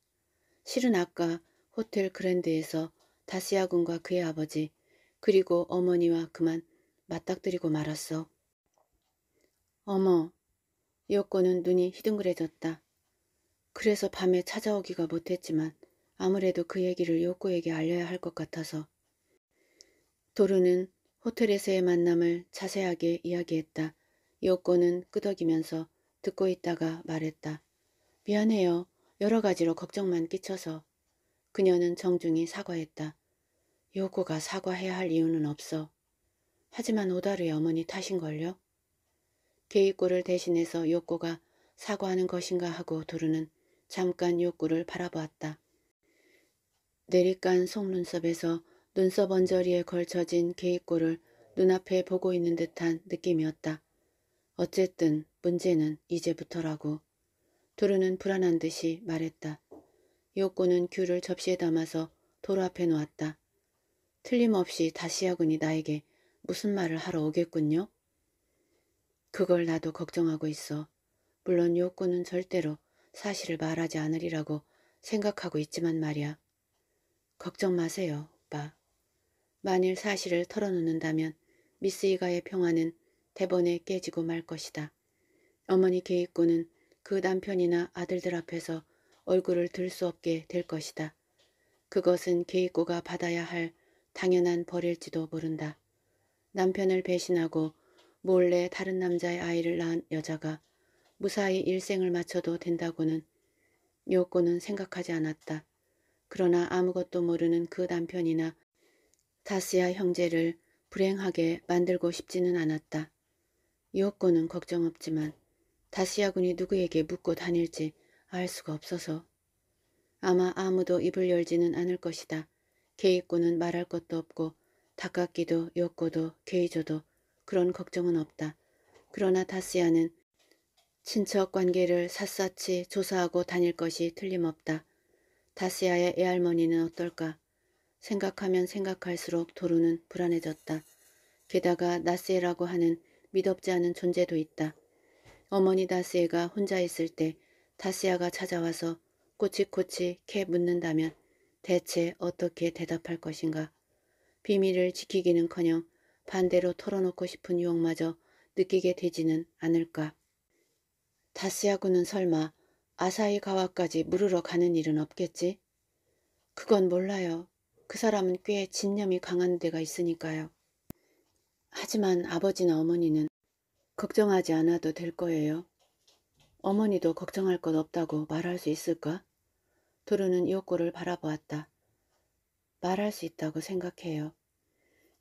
실은 아까 호텔 그랜드에서 다시아군과 그의 아버지 그리고 어머니와 그만 맞닥뜨리고 말았어. 어머, 여권은 눈이 희둥그레졌다. 그래서 밤에 찾아오기가 못했지만 아무래도 그 얘기를 요코에게 알려야 할 것 같아서. 도루는 호텔에서의 만남을 자세하게 이야기했다. 요코는 끄덕이면서 듣고 있다가 말했다. 미안해요. 여러 가지로 걱정만 끼쳐서. 그녀는 정중히 사과했다. 요코가 사과해야 할 이유는 없어. 하지만 오다루의 어머니 탓인걸요. 게이꼬를 대신해서 요꼬가 사과하는 것인가 하고 도루는 잠깐 요꼬를 바라보았다. 내리깐 속눈썹에서 눈썹 언저리에 걸쳐진 게이꼬를 눈앞에 보고 있는 듯한 느낌이었다. 어쨌든 문제는 이제부터라고. 도루는 불안한 듯이 말했다. 요꼬는 귤을 접시에 담아서 도로 앞에 놓았다. 틀림없이 다시 하군이 나에게 무슨 말을 하러 오겠군요. 그걸 나도 걱정하고 있어. 물론 욕구는 절대로 사실을 말하지 않으리라고 생각하고 있지만 말이야. 걱정 마세요, 오빠. 만일 사실을 털어놓는다면 미스 이가의 평화는 대번에 깨지고 말 것이다. 어머니 계획꾼은그 남편이나 아들들 앞에서 얼굴을 들 수 없게 될 것이다. 그것은 계획고가 받아야 할 당연한 벌일지도 모른다. 남편을 배신하고 몰래 다른 남자의 아이를 낳은 여자가 무사히 일생을 마쳐도 된다고는 요코는 생각하지 않았다. 그러나 아무것도 모르는 그 남편이나 다스야 형제를 불행하게 만들고 싶지는 않았다. 요코는 걱정 없지만 다시야 군이 누구에게 묻고 다닐지 알 수가 없어서 아마 아무도 입을 열지는 않을 것이다. 개이군는 말할 것도 없고 다깎기도 욕고도 괴이조도 그런 걱정은 없다. 그러나 다스야는 친척 관계를 샅샅이 조사하고 다닐 것이 틀림없다. 다스야의 애할머니는 어떨까? 생각하면 생각할수록 도루는 불안해졌다. 게다가 나스에라고 하는 믿없지 않은 존재도 있다. 어머니 다스에가 혼자 있을 때 다스야가 찾아와서 꼬치꼬치 캐 묻는다면 대체 어떻게 대답할 것인가? 비밀을 지키기는커녕 반대로 털어놓고 싶은 유혹마저 느끼게 되지는 않을까. 다스야구는 설마 아사히 가와까지 물으러 가는 일은 없겠지? 그건 몰라요. 그 사람은 꽤 진념이 강한 데가 있으니까요. 하지만 아버지나 어머니는 걱정하지 않아도 될 거예요. 어머니도 걱정할 것 없다고 말할 수 있을까? 도루는 이옥를 바라보았다. 말할 수 있다고 생각해요.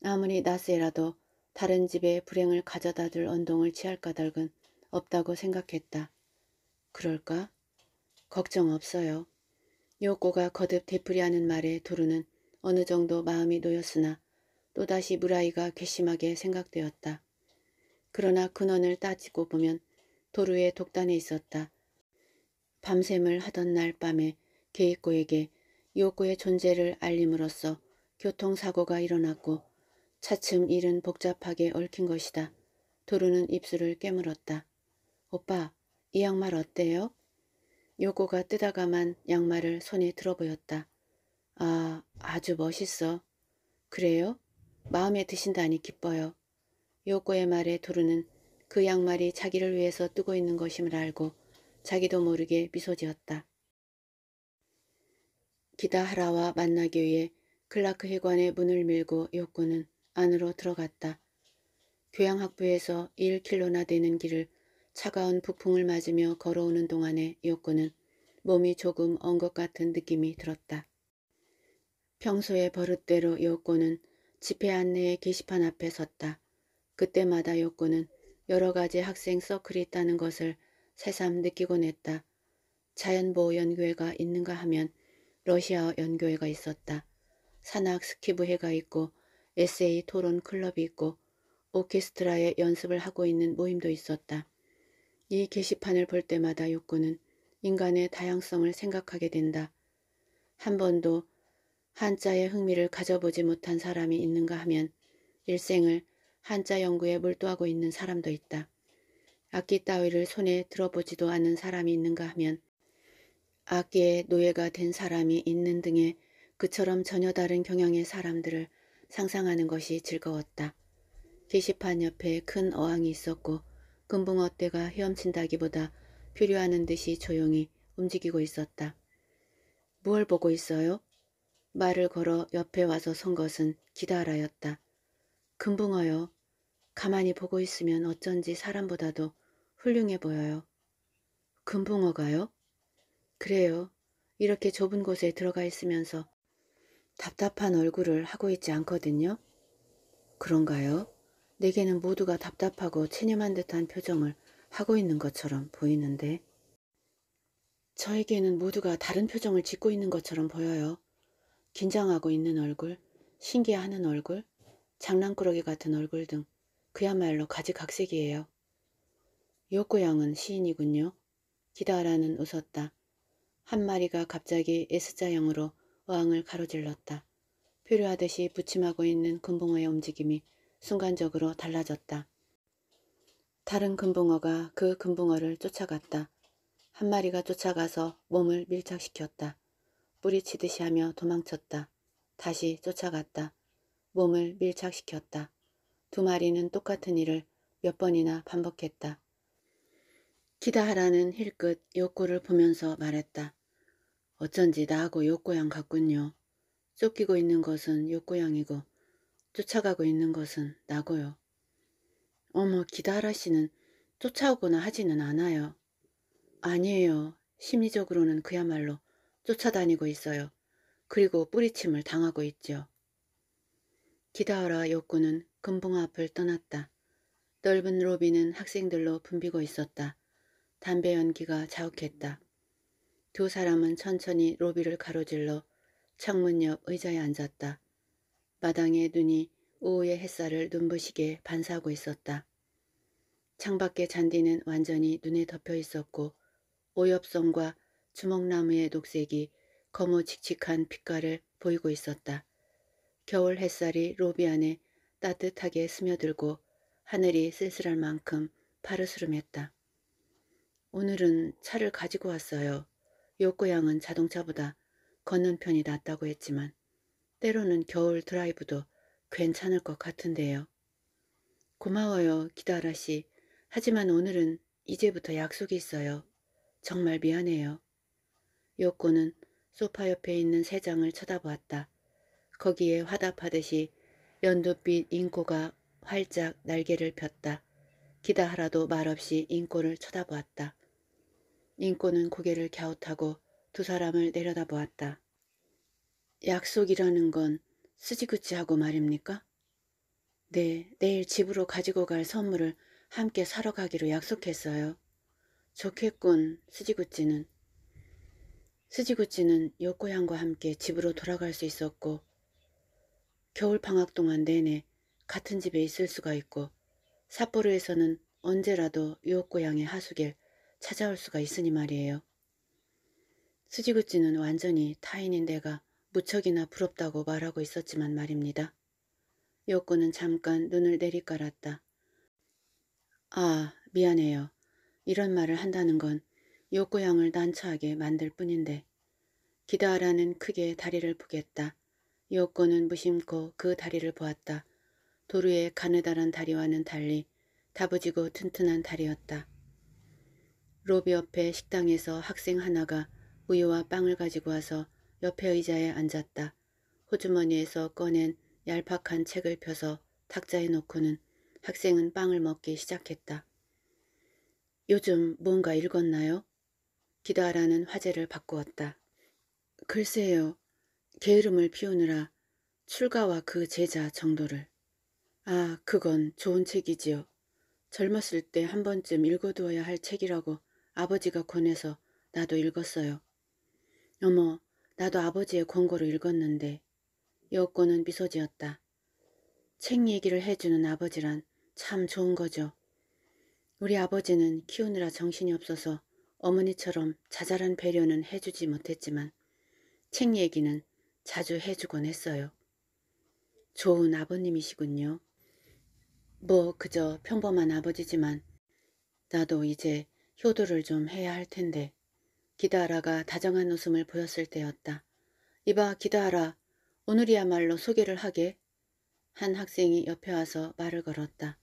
아무리 나스에라도 다른 집에 불행을 가져다 줄 언동을 취할 까닭은 없다고 생각했다. 그럴까? 걱정 없어요. 요꼬가 거듭 되풀이하는 말에 도루는 어느 정도 마음이 놓였으나 또다시 무라이가 괘씸하게 생각되었다. 그러나 근원을 따지고 보면 도루의 독단에 있었다. 밤샘을 하던 날 밤에 게이코에게 요구의 존재를 알림으로써 교통사고가 일어났고 차츰 일은 복잡하게 얽힌 것이다. 도루는 입술을 깨물었다. 오빠, 이 양말 어때요? 요고가 뜨다가만 양말을 손에 들어보였다. 아, 아주 멋있어. 그래요? 마음에 드신다니 기뻐요. 요고의 말에 도루는 그 양말이 자기를 위해서 뜨고 있는 것임을 알고 자기도 모르게 미소 지었다. 기다하라와 만나기 위해 클라크 회관의 문을 밀고 요코는 안으로 들어갔다. 교양학부에서 1킬로나 되는 길을 차가운 북풍을 맞으며 걸어오는 동안에 요코는 몸이 조금 언 것 같은 느낌이 들었다. 평소의 버릇대로 요코는 집회 안내의 게시판 앞에 섰다. 그때마다 요코는 여러 가지 학생 서클이 있다는 것을 새삼 느끼곤 했다. 자연보호연구회가 있는가 하면 러시아 연교회가 있었다. 산악 스키부회가 있고 에세이 토론 클럽이 있고 오케스트라의 연습을 하고 있는 모임도 있었다. 이 게시판을 볼 때마다 욕구는 인간의 다양성을 생각하게 된다. 한 번도 한자의 흥미를 가져보지 못한 사람이 있는가 하면 일생을 한자 연구에 몰두하고 있는 사람도 있다. 악기 따위를 손에 들어보지도 않은 사람이 있는가 하면 악기에 노예가 된 사람이 있는 등의 그처럼 전혀 다른 경향의 사람들을 상상하는 것이 즐거웠다. 게시판 옆에 큰 어항이 있었고 금붕어떼가 헤엄친다기보다 필요하는 듯이 조용히 움직이고 있었다. 무얼 보고 있어요? 말을 걸어 옆에 와서 선 것은 기다라였다. 금붕어요. 가만히 보고 있으면 어쩐지 사람보다도 훌륭해 보여요. 금붕어가요? 그래요. 이렇게 좁은 곳에 들어가 있으면서 답답한 얼굴을 하고 있지 않거든요. 그런가요? 내게는 모두가 답답하고 체념한 듯한 표정을 하고 있는 것처럼 보이는데 저에게는 모두가 다른 표정을 짓고 있는 것처럼 보여요. 긴장하고 있는 얼굴, 신기해하는 얼굴, 장난꾸러기 같은 얼굴 등 그야말로 가지각색이에요. 요꼬 양은 시인이군요. 기다라는 웃었다. 한 마리가 갑자기 S자형으로 어항을 가로질렀다. 표류하듯이 부침하고 있는 금붕어의 움직임이 순간적으로 달라졌다. 다른 금붕어가 그 금붕어를 쫓아갔다. 한 마리가 쫓아가서 몸을 밀착시켰다. 뿌리치듯이 하며 도망쳤다. 다시 쫓아갔다. 몸을 밀착시켰다. 두 마리는 똑같은 일을 몇 번이나 반복했다. 기다하라는 힐끗 욕구를 보면서 말했다. 어쩐지 나하고 욕구양 같군요. 쫓기고 있는 것은 욕구양이고 쫓아가고 있는 것은 나고요. 어머 기다하라 씨는 쫓아오거나 하지는 않아요. 아니에요. 심리적으로는 그야말로 쫓아다니고 있어요. 그리고 뿌리침을 당하고 있죠. 기다하라 욕구는 금붕 앞을 떠났다. 넓은 로비는 학생들로 붐비고 있었다. 담배 연기가 자욱했다. 두 사람은 천천히 로비를 가로질러 창문 옆 의자에 앉았다. 마당의 눈이 오후의 햇살을 눈부시게 반사하고 있었다. 창밖의 잔디는 완전히 눈에 덮여 있었고 오엽성과 주먹나무의 녹색이 거무칙칙한 빛깔을 보이고 있었다. 겨울 햇살이 로비 안에 따뜻하게 스며들고 하늘이 쓸쓸할 만큼 파르스름했다. 오늘은 차를 가지고 왔어요. 요코양은 자동차보다 걷는 편이 낫다고 했지만 때로는 겨울 드라이브도 괜찮을 것 같은데요. 고마워요, 기다라 씨. 하지만 오늘은 이제부터 약속이 있어요. 정말 미안해요. 요코는 소파 옆에 있는 세 장을 쳐다보았다. 거기에 화답하듯이 연두빛 인코가 활짝 날개를 폈다. 기다하라도 말없이 인코를 쳐다보았다. 인꼬는 고개를 갸웃하고 두 사람을 내려다보았다. 약속이라는 건 쓰지구찌하고 말입니까? 네, 내일 집으로 가지고 갈 선물을 함께 사러 가기로 약속했어요. 좋겠군, 쓰지구찌는쓰지구찌는 요코양과 함께 집으로 돌아갈 수 있었고 겨울 방학 동안 내내 같은 집에 있을 수가 있고 삿포로에서는 언제라도 요코양의 하수길 찾아올 수가 있으니 말이에요. 수지구찌는 완전히 타인인 내가 무척이나 부럽다고 말하고 있었지만 말입니다. 요코는 잠깐 눈을 내리깔았다. 아, 미안해요. 이런 말을 한다는 건 요코 양을 난처하게 만들 뿐인데. 기다라는 크게 다리를 보겠다. 요코는 무심코 그 다리를 보았다. 도루의 가느다란 다리와는 달리 다부지고 튼튼한 다리였다. 로비 옆에 식당에서 학생 하나가 우유와 빵을 가지고 와서 옆에 의자에 앉았다. 호주머니에서 꺼낸 얄팍한 책을 펴서 탁자에 놓고는 학생은 빵을 먹기 시작했다. 요즘 뭔가 읽었나요? 기다라는 화제를 바꾸었다. 글쎄요. 게으름을 피우느라 출가와 그 제자 정도를. 아, 그건 좋은 책이지요. 젊었을 때 한 번쯤 읽어두어야 할 책이라고 아버지가 권해서 나도 읽었어요. 어머, 나도 아버지의 권고를 읽었는데 여권은 미소지었다. 책 얘기를 해주는 아버지란 참 좋은 거죠. 우리 아버지는 키우느라 정신이 없어서 어머니처럼 자잘한 배려는 해주지 못했지만 책 얘기는 자주 해주곤 했어요. 좋은 아버님이시군요. 뭐 그저 평범한 아버지지만 나도 이제 효도를 좀 해야 할 텐데. 기다라가 다정한 웃음을 보였을 때였다. 이봐 기다라 오늘이야말로 소개를 하게. 한 학생이 옆에 와서 말을 걸었다.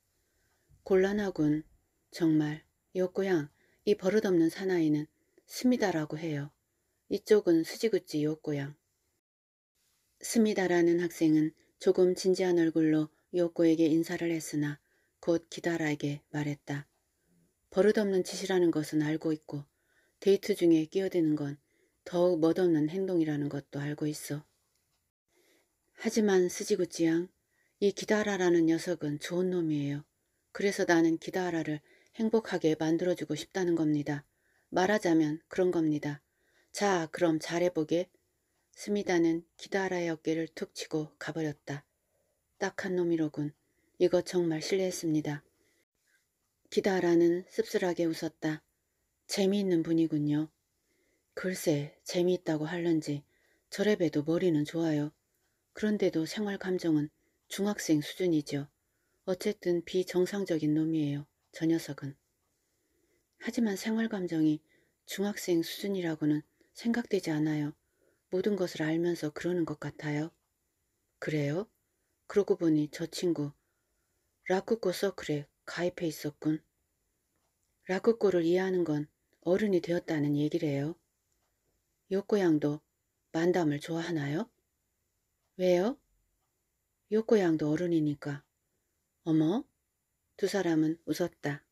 곤란하군. 정말 요꼬양 이 버릇없는 사나이는 스미다라고 해요. 이쪽은 수지구찌 요꼬양. 스미다라는 학생은 조금 진지한 얼굴로 요꼬에게 인사를 했으나 곧 기다라에게 말했다. 버릇없는 짓이라는 것은 알고 있고 데이트 중에 끼어드는 건 더욱 멋없는 행동이라는 것도 알고 있어. 하지만 스지구찌양, 이 기다라라는 녀석은 좋은 놈이에요. 그래서 나는 기다라를 행복하게 만들어주고 싶다는 겁니다. 말하자면 그런 겁니다. 자, 그럼 잘해보게. 스미다는 기다라의 어깨를 툭 치고 가버렸다. 딱한 놈이로군. 이거 정말 실례했습니다. 기다라는 씁쓸하게 웃었다. 재미있는 분이군요. 글쎄 재미있다고 할런지 저래봬도 머리는 좋아요. 그런데도 생활 감정은 중학생 수준이죠. 어쨌든 비정상적인 놈이에요. 저 녀석은. 하지만 생활 감정이 중학생 수준이라고는 생각되지 않아요. 모든 것을 알면서 그러는 것 같아요. 그래요? 그러고 보니 저 친구 라쿠코 서클에 가입해 있었군. 라쿠꼬를 이해하는 건 어른이 되었다는 얘기래요. 요꼬양도 만담을 좋아하나요? 왜요? 요꼬양도 어른이니까. 어머? 두 사람은 웃었다.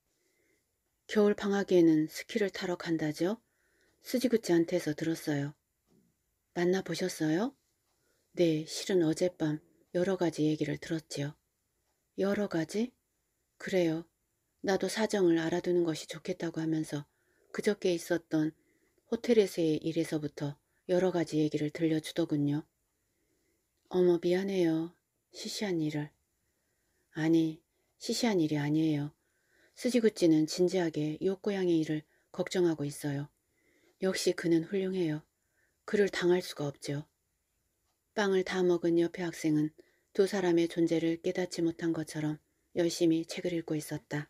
겨울 방학에는 스키를 타러 간다죠? 스지구치한테서 들었어요. 만나보셨어요? 네, 실은 어젯밤 여러 가지 얘기를 들었지요. 여러 가지? 그래요. 나도 사정을 알아두는 것이 좋겠다고 하면서 그저께 있었던 호텔에서의 일에서부터 여러 가지 얘기를 들려주더군요. 어머 미안해요. 시시한 일을. 아니 시시한 일이 아니에요. 스지구찌는 진지하게 요고양의 일을 걱정하고 있어요. 역시 그는 훌륭해요. 그를 당할 수가 없죠. 빵을 다 먹은 옆의 학생은 두 사람의 존재를 깨닫지 못한 것처럼 열심히 책을 읽고 있었다.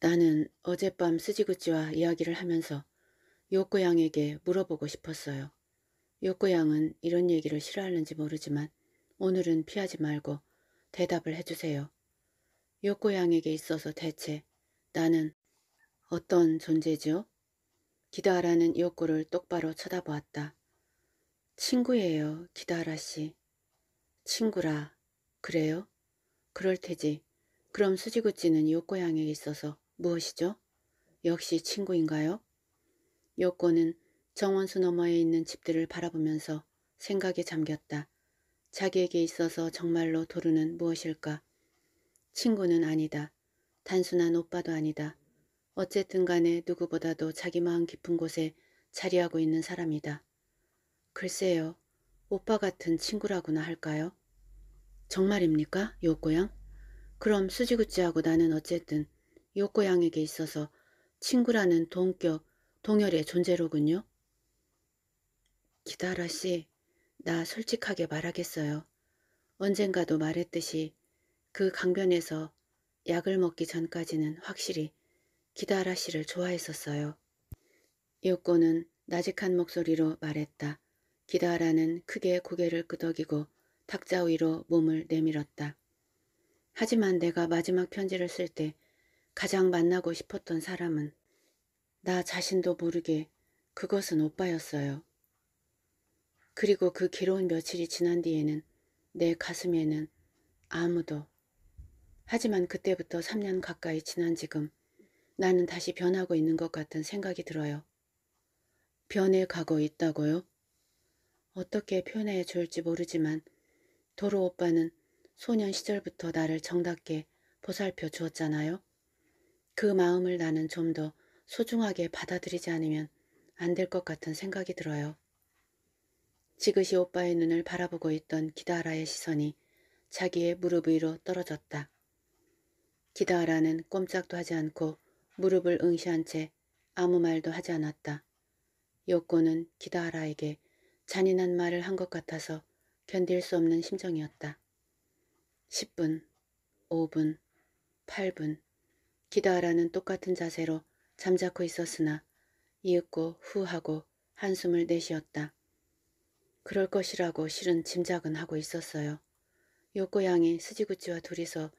나는 어젯밤 스지구찌와 이야기를 하면서 요코 양에게 물어보고 싶었어요. 요코 양은 이런 얘기를 싫어하는지 모르지만 오늘은 피하지 말고 대답을 해주세요. 요코 양에게 있어서 대체 나는 어떤 존재죠? 기다라는 요코를 똑바로 쳐다보았다. 친구예요, 기다라 씨. 친구라. 그래요? 그럴 테지. 그럼 수지구찌는 요코양에 있어서 무엇이죠? 역시 친구인가요? 요코는 정원수 너머에 있는 집들을 바라보면서 생각에 잠겼다. 자기에게 있어서 정말로 도루는 무엇일까? 친구는 아니다. 단순한 오빠도 아니다. 어쨌든 간에 누구보다도 자기 마음 깊은 곳에 자리하고 있는 사람이다. 글쎄요. 오빠 같은 친구라고나 할까요? 정말입니까? 요꼬양? 그럼 수지구찌하고 나는 어쨌든 요코 양에게 있어서 친구라는 동격, 동열의 존재로군요. 기다라 씨, 나 솔직하게 말하겠어요. 언젠가도 말했듯이 그 강변에서 약을 먹기 전까지는 확실히 기다라 씨를 좋아했었어요. 요코는 나직한 목소리로 말했다. 기다라는 크게 고개를 끄덕이고 탁자 위로 몸을 내밀었다. 하지만 내가 마지막 편지를 쓸 때 가장 만나고 싶었던 사람은 나 자신도 모르게 그것은 오빠였어요. 그리고 그 괴로운 며칠이 지난 뒤에는 내 가슴에는 아무도 하지만 그때부터 3년 가까이 지난 지금 나는 다시 변하고 있는 것 같은 생각이 들어요. 변해가고 있다고요? 어떻게 표현해줄지 모르지만 도로 오빠는 소년 시절부터 나를 정답게 보살펴 주었잖아요. 그 마음을 나는 좀 더 소중하게 받아들이지 않으면 안 될 것 같은 생각이 들어요. 지그시 오빠의 눈을 바라보고 있던 기다라의 시선이 자기의 무릎 위로 떨어졌다. 기다라는 꼼짝도 하지 않고 무릎을 응시한 채 아무 말도 하지 않았다. 요코는 기다라에게 잔인한 말을 한 것 같아서 견딜 수 없는 심정이었다. 10분, 5분, 8분 기다라는 똑같은 자세로 잠자코 있었으나 이윽고 후하고 한숨을 내쉬었다. 그럴 것이라고 실은 짐작은 하고 있었어요. 요꼬양이 스지구치와 둘이서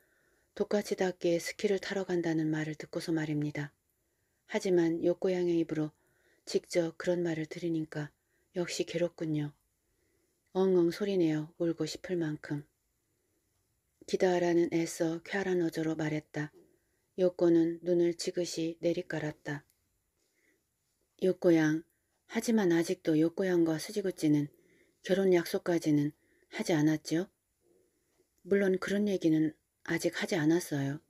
똑같이 닿기에 스키를 타러 간다는 말을 듣고서 말입니다. 하지만 요꼬양의 입으로 직접 그런 말을 들으니까 역시 괴롭군요. 엉엉 소리내어 울고 싶을 만큼. 기다하라는 애써 쾌활한 어조로 말했다. 요코는 눈을 지그시 내리깔았다. 요코양, 하지만 아직도 요코양과 수지구찌는 결혼 약속까지는 하지 않았죠? 물론 그런 얘기는 아직 하지 않았어요.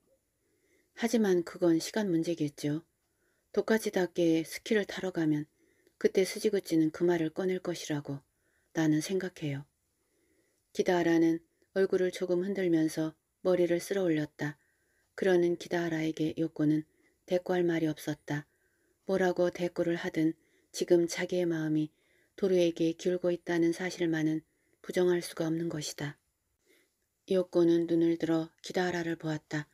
하지만 그건 시간 문제겠죠. 독가지답게 스키를 타러 가면 그때 수지구찌는 그 말을 꺼낼 것이라고 나는 생각해요. 기다라는 얼굴을 조금 흔들면서 머리를 쓸어 올렸다. 그러는 기다하라에게 요코는 대꾸할 말이 없었다. 뭐라고 대꾸를 하든 지금 자기의 마음이 도루에게 기울고 있다는 사실만은 부정할 수가 없는 것이다. 요코는 눈을 들어 기다하라를 보았다.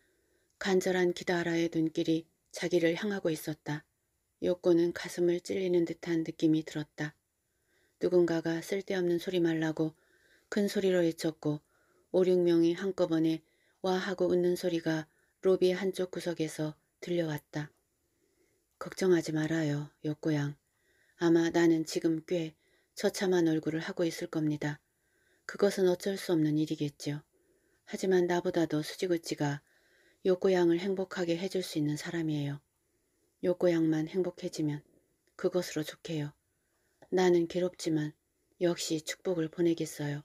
간절한 기다하라의 눈길이 자기를 향하고 있었다. 요코는 가슴을 찔리는 듯한 느낌이 들었다. 누군가가 쓸데없는 소리 말라고 큰 소리로 외쳤고 오 6명이 한꺼번에 와 하고 웃는 소리가 로비 한쪽 구석에서 들려왔다. 걱정하지 말아요, 역고양. 아마 나는 지금 꽤 처참한 얼굴을 하고 있을 겁니다. 그것은 어쩔 수 없는 일이겠죠. 하지만 나보다도 수지구찌가 요고양을 행복하게 해줄 수 있는 사람이에요. 요고양만 행복해지면 그것으로 좋게요. 나는 괴롭지만 역시 축복을 보내겠어요.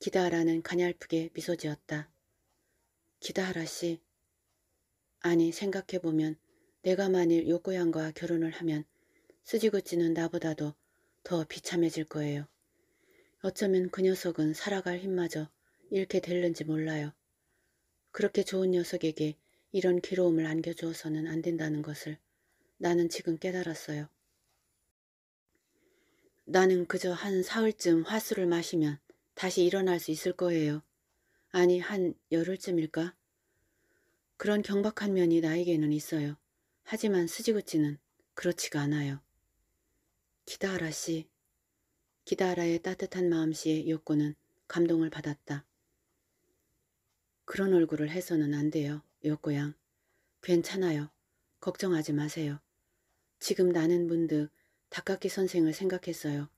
기다하라는 가냘프게 미소 지었다. 기다하라 씨. 아니 생각해보면 내가 만일 요꼬양과 결혼을 하면 쓰지구찌는 나보다도 더 비참해질 거예요. 어쩌면 그 녀석은 살아갈 힘마저 잃게 될는지 몰라요. 그렇게 좋은 녀석에게 이런 괴로움을 안겨주어서는 안 된다는 것을 나는 지금 깨달았어요. 나는 그저 한 사흘쯤 화수를 마시면 다시 일어날 수 있을 거예요. 아니 한 열흘쯤일까? 그런 경박한 면이 나에게는 있어요. 하지만 스지구치는 그렇지가 않아요. 기다라 씨. 기다라의 따뜻한 마음 씨에 요코는 감동을 받았다. 그런 얼굴을 해서는 안 돼요, 요코양. 괜찮아요. 걱정하지 마세요. 지금 나는 문득 닭깎이 선생을 생각했어요.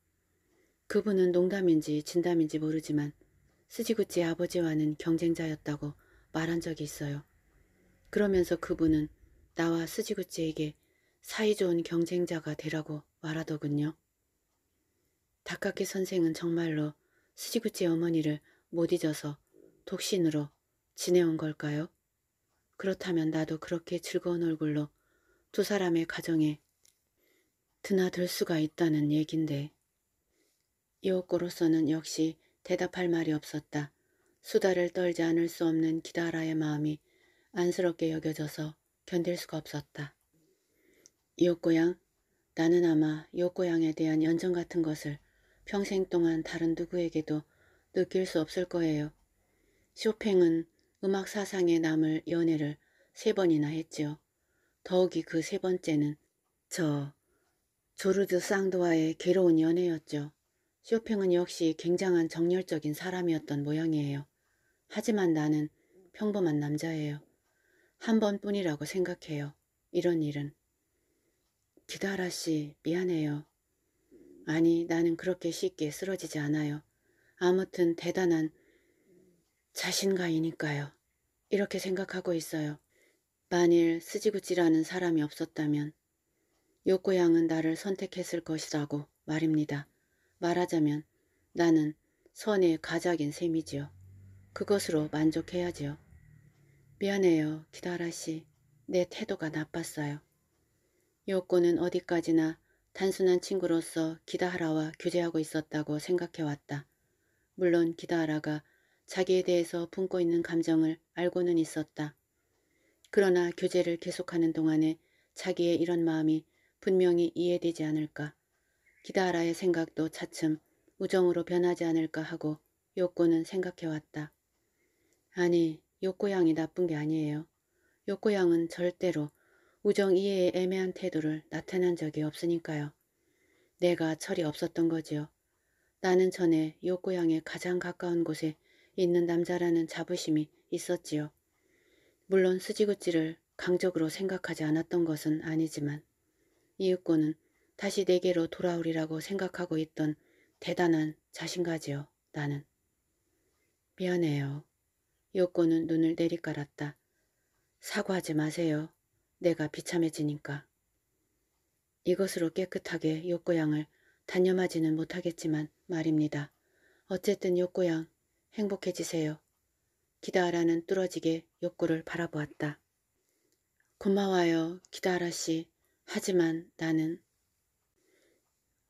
그분은 농담인지 진담인지 모르지만 스지구치 아버지와는 경쟁자였다고 말한 적이 있어요. 그러면서 그분은 나와 스지구치에게 사이좋은 경쟁자가 되라고 말하더군요. 다카키 선생은 정말로 스지구치 어머니를 못 잊어서 독신으로 지내온 걸까요? 그렇다면 나도 그렇게 즐거운 얼굴로 두 사람의 가정에 드나들 수가 있다는 얘긴데 이옥고로서는 역시 대답할 말이 없었다. 수다를 떨지 않을 수 없는 기다라의 마음이 안쓰럽게 여겨져서 견딜 수가 없었다. 이옥고양, 나는 아마 이옥고양에 대한 연정 같은 것을 평생 동안 다른 누구에게도 느낄 수 없을 거예요. 쇼팽은 음악 사상에 남을 연애를 세 번이나 했지요. 더욱이 그 세 번째는 저 조르드 쌍도와의 괴로운 연애였죠. 쇼팽은 역시 굉장한 정열적인 사람이었던 모양이에요. 하지만 나는 평범한 남자예요. 한 번뿐이라고 생각해요. 이런 일은. 기다라 씨, 미안해요. 아니, 나는 그렇게 쉽게 쓰러지지 않아요. 아무튼 대단한 자신가이니까요. 이렇게 생각하고 있어요. 만일 스지구찌라는 사람이 없었다면 요코양은 나를 선택했을 것이라고 말입니다. 말하자면 나는 선의 가작인 셈이지요. 그것으로 만족해야지요. 미안해요, 기다라 씨. 내 태도가 나빴어요. 요코는 어디까지나 단순한 친구로서 기다하라와 교제하고 있었다고 생각해왔다. 물론 기다하라가 자기에 대해서 품고 있는 감정을 알고는 있었다. 그러나 교제를 계속하는 동안에 자기의 이런 마음이 분명히 이해되지 않을까. 기다라의 생각도 차츰 우정으로 변하지 않을까 하고 욕구는 생각해왔다. 아니, 욕구양이 나쁜 게 아니에요. 욕구양은 절대로 우정 이해의 애매한 태도를 나타낸 적이 없으니까요. 내가 철이 없었던 거지요. 나는 전에 욕구양에 가장 가까운 곳에 있는 남자라는 자부심이 있었지요. 물론 수지구찌를 강적으로 생각하지 않았던 것은 아니지만 이윽고는 다시 내게로 돌아오리라고 생각하고 있던 대단한 자신가지요, 나는. 미안해요. 요코는 눈을 내리깔았다. 사과하지 마세요. 내가 비참해지니까. 이것으로 깨끗하게 요코양을 단념하지는 못하겠지만 말입니다. 어쨌든 요코양 행복해지세요. 기다라는 뚫어지게 욕구를 바라보았다. 고마워요, 기다라 씨. 하지만 나는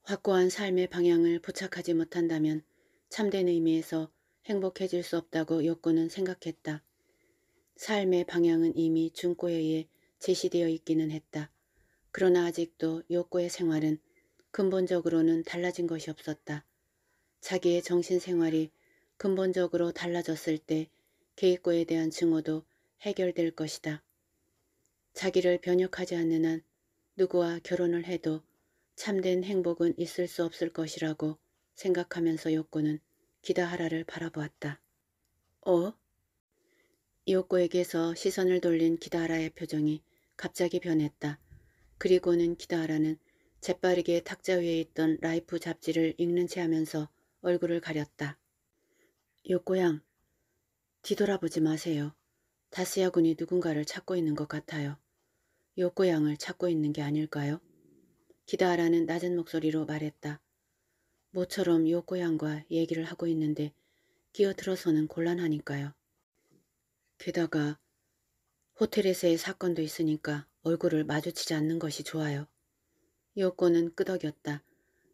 확고한 삶의 방향을 포착하지 못한다면 참된 의미에서 행복해질 수 없다고 욕구는 생각했다. 삶의 방향은 이미 중고에 의해 제시되어 있기는 했다. 그러나 아직도 욕구의 생활은 근본적으로는 달라진 것이 없었다. 자기의 정신생활이 근본적으로 달라졌을 때계획고에 대한 증오도 해결될 것이다. 자기를 변혁하지 않는 한 누구와 결혼을 해도 참된 행복은 있을 수 없을 것이라고 생각하면서 요코는 기다하라를 바라보았다. 어? 요코에게서 시선을 돌린 기다하라의 표정이 갑자기 변했다. 그리고는 기다하라는 재빠르게 탁자 위에 있던 라이프 잡지를 읽는 채 하면서 얼굴을 가렸다. 요코양, 뒤돌아보지 마세요. 다스야 군이 누군가를 찾고 있는 것 같아요. 요코양을 찾고 있는 게 아닐까요? 기다라는 낮은 목소리로 말했다. 모처럼 요고양과 얘기를 하고 있는데 끼어들어서는 곤란하니까요. 게다가 호텔에서의 사건도 있으니까 얼굴을 마주치지 않는 것이 좋아요. 요코는 끄덕였다.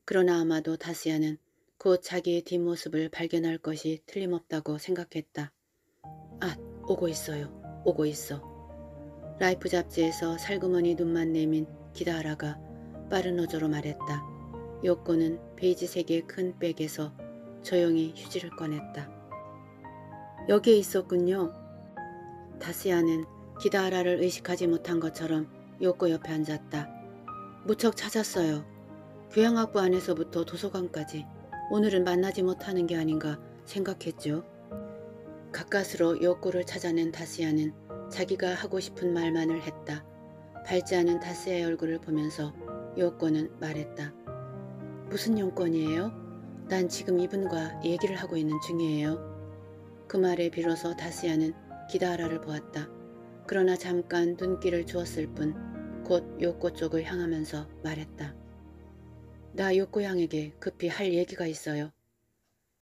그러나 아마도 다스야는 곧 자기의 뒷모습을 발견할 것이 틀림없다고 생각했다. 아, 오고 있어요. 오고 있어. 라이프 잡지에서 살구머니 눈만 내민 기다하라가 빠른 어조로 말했다. 요코는 베이지색의 큰 백에서 조용히 휴지를 꺼냈다. 여기에 있었군요. 다스야는 기다하라를 의식하지 못한 것처럼 요코 옆에 앉았다. 무척 찾았어요. 교양학부 안에서부터 도서관까지 오늘은 만나지 못하는 게 아닌가 생각했죠. 가까스로 요코를 찾아낸 다스야는 자기가 하고 싶은 말만을 했다. 밝지 않은 다스야의 얼굴을 보면서 요건은 말했다. 무슨 용건이에요? 난 지금 이분과 얘기를 하고 있는 중이에요. 그 말에 비로소 다스야는 기다라를 보았다. 그러나 잠깐 눈길을 주었을 뿐 곧 요코 쪽을 향하면서 말했다. 나 요코 양에게 급히 할 얘기가 있어요.